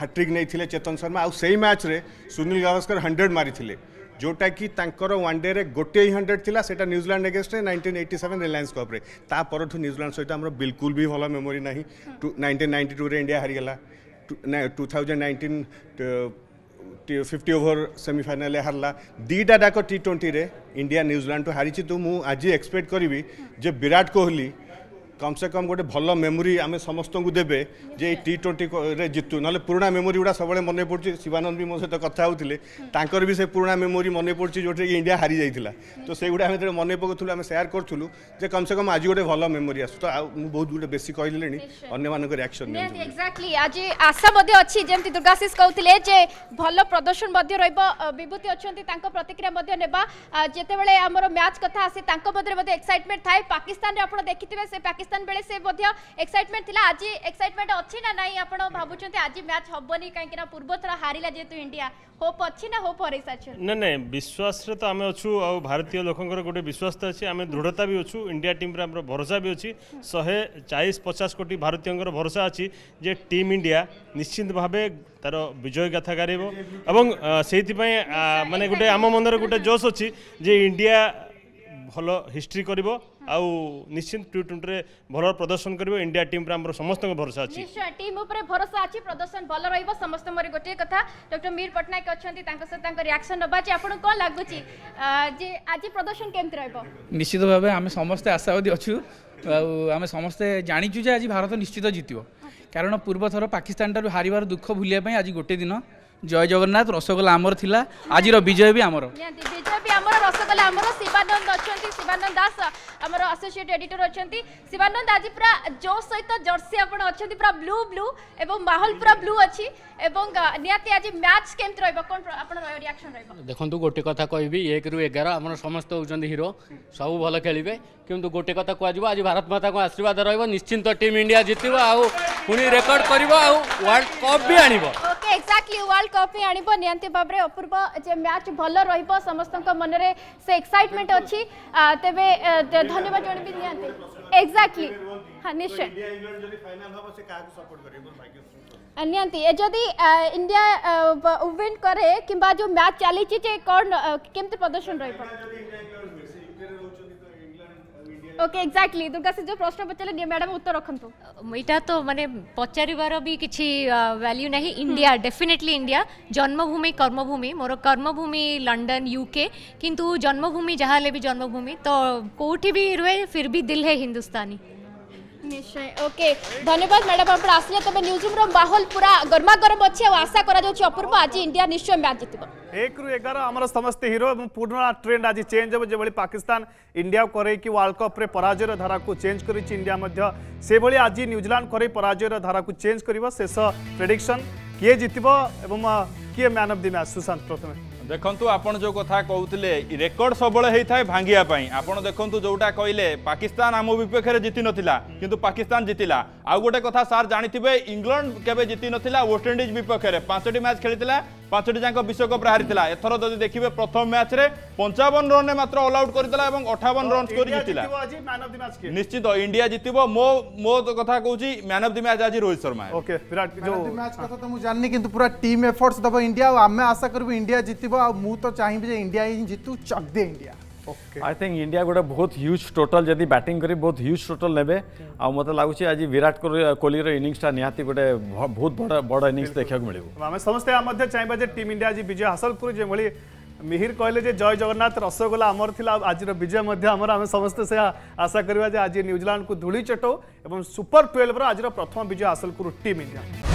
ହାଟ୍ରିକ୍ ନେଇଥିଲେ ଚେତନ ଶର୍ମା ଆଉ ସେଇ ମ୍ୟାଚ୍ରେ ସୁନୀଲ ଗାଭାସ୍କର ହଣ୍ଡ୍ରେଡ଼ ମାରିଥିଲେ ଯେଉଁଟାକି ତାଙ୍କର ୱାନ୍ ଡେରେ ଗୋଟିଏ ହିଁ ହଣ୍ଡ୍ରେଡ଼ ଥିଲା ସେଇଟା ନ୍ୟୁଜିଲାଣ୍ଡ ଏଗେନ୍ଷ୍ଟରେ ନାଇଣ୍ଟିନ୍ ଏଇଟି ସେଭେନ୍ ରିଲାଏନ୍ସ କପ୍ରେ ତା ପରଠୁ ନ୍ୟୁଜିଲାଣ୍ଡ ସହିତ ଆମର ବିଲକୁଲ ବି ଭଲ ମେମୋରି ନାହିଁ ଟୁ ନାଇଣ୍ଟିନ୍ ନାଇଣ୍ଟି ଟୁରେ ଇଣ୍ଡିଆ ହାରିଗଲା two thousand nineteen fifty over ସେମିଫାଇନାଲ୍ରେ ହାରିଲା ଦୁଇଟା ଡାକ ଟି ଟ୍ୱେଣ୍ଟିରେ ଇଣ୍ଡିଆ ନ୍ୟୁଜିଲାଣ୍ଡଠୁ ହାରିଛି ତ ମୁଁ ଆଜି ଏକ୍ସପେକ୍ଟ କରିବି ଯେ ବିରାଟ କୋହଲି কম সে কম গোটে ভাল মেমোরি আমি সমস্ত দেবে যে এই টি টোয়েন্টিরে জিতু নহলে পুরোনা মেমোরি গুড়া সবুলে মনে পড়ছে শিবানন্দ বি মো সহ কথা হোলে তাঁকর বি সে পুরোনা মেমোরি মনে পড়ছে যেটা কি ইন্ডিয়া হারি যাই তো সেইগুড়া আমি যেটা মনে পকাউলু আমি সেয়ার করুলু যে কম সে কম আজ গোটে ভাল মেমোরি আসু তো বহুত গোটে বেশি কহিলেনি অন্য মানুষ রিয়াকশন এক্সাক্টলি আজ আশা অছি যেমন দুর্গাশিষ কৌলে যে ভাল প্রদর্শন রহব বিভূতি অনেক তাঁর প্রতিক্রিয়া নেবা যেতবে আমার ম্যাচ কথা আসে তাঁর মধ্যে এক্সাইটমেন্ট থাকে পাকিস্তানের আপনার দেখি সে পাকিস্তান ପାକିସ୍ତାନ ବେଳେ ସେ ମଧ୍ୟ ଏକ୍ସାଇଟମେଣ୍ଟ ଥିଲା ଆଜି ଏକ୍ସାଇଟମେଣ୍ଟ ଅଛି ନା ନାହିଁ ଆପଣ ଭାବୁଛନ୍ତି ଆଜି ମ୍ୟାଚ୍ ହେବନି କାହିଁକି ନା ପୂର୍ବଥର ହାରିଲା ଯେହେତୁ ଇଣ୍ଡିଆ ହୋପ୍ ଅଛି ନା ହୋପ୍ ହରେଇ ସାରିଛନ୍ତି ନାଇଁ ନାଇଁ ବିଶ୍ୱାସରେ ତ ଆମେ ଅଛୁ ଆଉ ଭାରତୀୟ ଲୋକଙ୍କର ଗୋଟେ ବିଶ୍ୱାସ ତ ଅଛି ଆମେ ଦୃଢ଼ତା ବି ଅଛୁ ଇଣ୍ଡିଆ ଟିମ୍ରେ ଆମର ଭରସା ବି ଅଛି ଶହେ ଚାଳିଶ ପଚାଶ କୋଟି ଭାରତୀୟଙ୍କର ଭରସା ଅଛି ଯେ ଟିମ୍ ଇଣ୍ଡିଆ ନିଶ୍ଚିତ ଭାବେ ତାର ବିଜୟ ଗାଥା ଗାରିବ ଏବଂ ସେଇଥିପାଇଁ ମାନେ ଗୋଟେ ଆମ ମନରେ ଗୋଟେ ଜୋସ୍ ଅଛି ଯେ ଇଣ୍ଡିଆ ଭଲ ହିଷ୍ଟ୍ରି କରିବ ଆଉ ନିଶ୍ଚିନ୍ତ ଟି ଟ୍ୱେଣ୍ଟିରେ ଭଲ ପ୍ରଦର୍ଶନ କରିବ ଇଣ୍ଡିଆ ଟିମ୍ ଉପରେ ଆମର ସମସ୍ତଙ୍କ ଭରସା ଅଛି ଟିମ୍ ଉପରେ ଭରସା ଅଛି ପ୍ରଦର୍ଶନ ଭଲ ରହିବ ସମସ୍ତ ମୋର ଗୋଟିଏ କଥା ଡକ୍ଟର ମୀର ପଟ୍ଟନାୟକ ଅଛନ୍ତି ତାଙ୍କ ସହ ତାଙ୍କ ରିଆକ୍ସନ୍ ନେବା ଯେ ଆପଣଙ୍କୁ କ'ଣ ଲାଗୁଛି ଯେ ଆଜି ପ୍ରଦର୍ଶନ କେମିତି ରହିବ ନିଶ୍ଚିତ ଭାବେ ଆମେ ସମସ୍ତେ ଆଶାବାଦୀ ଅଛୁ ଆଉ ଆମେ ସମସ୍ତେ ଜାଣିଛୁ ଯେ ଆଜି ଭାରତ ନିଶ୍ଚିତ ଜିତିବ କାରଣ ପୂର୍ବଥର ପାକିସ୍ତାନଠାରୁ ହାରିବାର ଦୁଃଖ ଭୁଲିବା ପାଇଁ ଆଜି ଗୋଟେ ଦିନ জয় জগন্নাথ রসগোল্লা আমার লা আজির বিজয় বি আমার বিজয় বি আমার রসগোল্লা আমার শিবানন্দ অনেক শিবানন্দ দাস আমার আসোসিয়েট এডিটর অনেক শিবানন্দ আজ পুরা জো সহিত জর্সি আপনার অনেক পুরা ব্লু ব্লু এবং মাহল পুরা ব্লু অছি এবং নিহতি আজ ম্যাচ কেমতি রহব কোন আপনার রিয়াকশন রহব দেখন্তু গোটে কথা কইবি 1 রু 11 আমার সমস্ত হউছেন হিরো সব ভালো খেলিবে কিন্তু গোটে কথা কোয়া যাব আজ ভারত মাতা কো আশীর্বাদ রহব নিশ্চিন্ত টিম ইন্ডিয়া জিতিব আউ পুনি রেকর্ড করিব আউ ওয়ার্ল্ড কপ বি আনিব ওকে এক্স্যাক্টলি ওয়ার্ল্ড कप ही आनब निहती भाव में अपूर्व जे मैच भल र समस्त मन में से एक्साइटमेंट अच्छी तेज धन्यवाद जन भी निहती एक्जाक्टली हाँ निश्चय निहती जदि इंडिया विन कै कि जो मैच चली कौन केमती प्रदर्शन रही ओके एक्जाक्टली दुर्गा से जो प्रश्न पचारे मैडम उत्तर रखु यहाँ तो मैंने तो पचार भी किसी वैल्यू ना इंडिया डेफिनेटली इंडिया जन्मभूमि कर्मभूमि मोर कर्मभूमि लंडन यूके किंतु जन्मभूमि जहाँ भी जन्मभूमि तो कौटी भी रुहे फिर भी दिल है हिंदुस्तानी নিশ্চয় ওকে ধন্যবাদ ম্যাডাম আপনার আসলে তবে নিউজ রুম্র মাহল পুরা গরমাগরম অছে আশা করা যাচ্ছে অপূর্ব আজ ইন্ডিয়া নিশ্চয় ম্যাচ एक रु एगार आमर समस्त हिरो पुराणा ट्रेंड आज चेंज हो जो पाकिस्तान इंडिया कई वर्ल्ड कप्रे पराजयर धारा को चेंज कर इंडिया से आज न्यूजीलैंड कर पराजयर धारा को चेंज कर शेष प्रेडिक्शन किए जितब किए man of the match Sushant प्रथम ଦେଖନ୍ତୁ ଆପଣ ଯେଉଁ କଥା କହୁଥିଲେ ରେକର୍ଡ ସବୁବେଳେ ହେଇଥାଏ ଭାଙ୍ଗିବା ପାଇଁ ଆପଣ ଦେଖନ୍ତୁ ଯେଉଁଟା କହିଲେ ପାକିସ୍ତାନ ଆମ ବିପକ୍ଷରେ ଜିତିନଥିଲା କିନ୍ତୁ ପାକିସ୍ତାନ ଜିତିଲା ଆଉ ଗୋଟେ କଥା ସାର୍ ଜାଣିଥିବେ ଇଂଲଣ୍ଡ କେବେ ଜିତିନଥିଲା ୱେଷ୍ଟଇଣ୍ଡିଜ ବିପକ୍ଷରେ ପାଞ୍ଚଟି ମ୍ୟାଚ୍ ଖେଳିଥିଲା ପାଞ୍ଚଟି ଯାକ ବିଶ୍ୱକପ୍ରେ ହାରିଥିଲା ଏଥର ଯଦି ଦେଖିବେ ପ୍ରଥମ ମ୍ୟାଚ୍ରେ ପଞ୍ଚାବନ ରନ୍ରେ ମାତ୍ର ଅଲ୍ ଆଉଟ୍ କରିଥିଲା ଏବଂ ଅଠାବନ ରନ୍ ସ୍କୋର ଜିତିଲା ନିଶ୍ଚିତ ଇଣ୍ଡିଆ ଜିତିବ ମୋ ମୋ କଥା କହୁଛି ମ୍ୟାନ୍ ଅଫ୍ ଦି ମ୍ୟାଚ୍ ଆଜି ରୋହିତ ଶର୍ମା ଓକେ ବିରାଟ ମ୍ୟାଚ୍ କଥା ତ ମୁଁ ଜାଣିନି କିନ୍ତୁ ପୁରା ଟିମ୍ ଏଫର୍ଟସ୍ ଦେବ ଇଣ୍ଡିଆ ଆଉ ଆମେ ଆଶା କରିବୁ ଇଣ୍ଡିଆ ଜିତିବ ହେବ ଆଉ ମୁଁ ତ ଚାହିଁବି ଯେ ଇଣ୍ଡିଆ ହିଁ आई थिंक इंडिया गोटे बहुत ह्यूज टोटल जदि बैटिंग करी बहुत ह्यूज टोटल ने मत लगुच आज विराट कोहली इनिंगसटा निहाती गोटे बहुत बड़ बड़ इनिंग्स देखा मिले समस्त चाहिए टीम इंडिया आज विजय हासिल करूँ जो मिहिर कहले जय जगन्नाथ रसगोला आमर थी आज विजय आमर आम समस्त से आशा करवा आज न्यूजीलैंड धूली चटो और सुपर ट्वेल्वर आज प्रथम विजय हासिल करूँ टीम इंडिया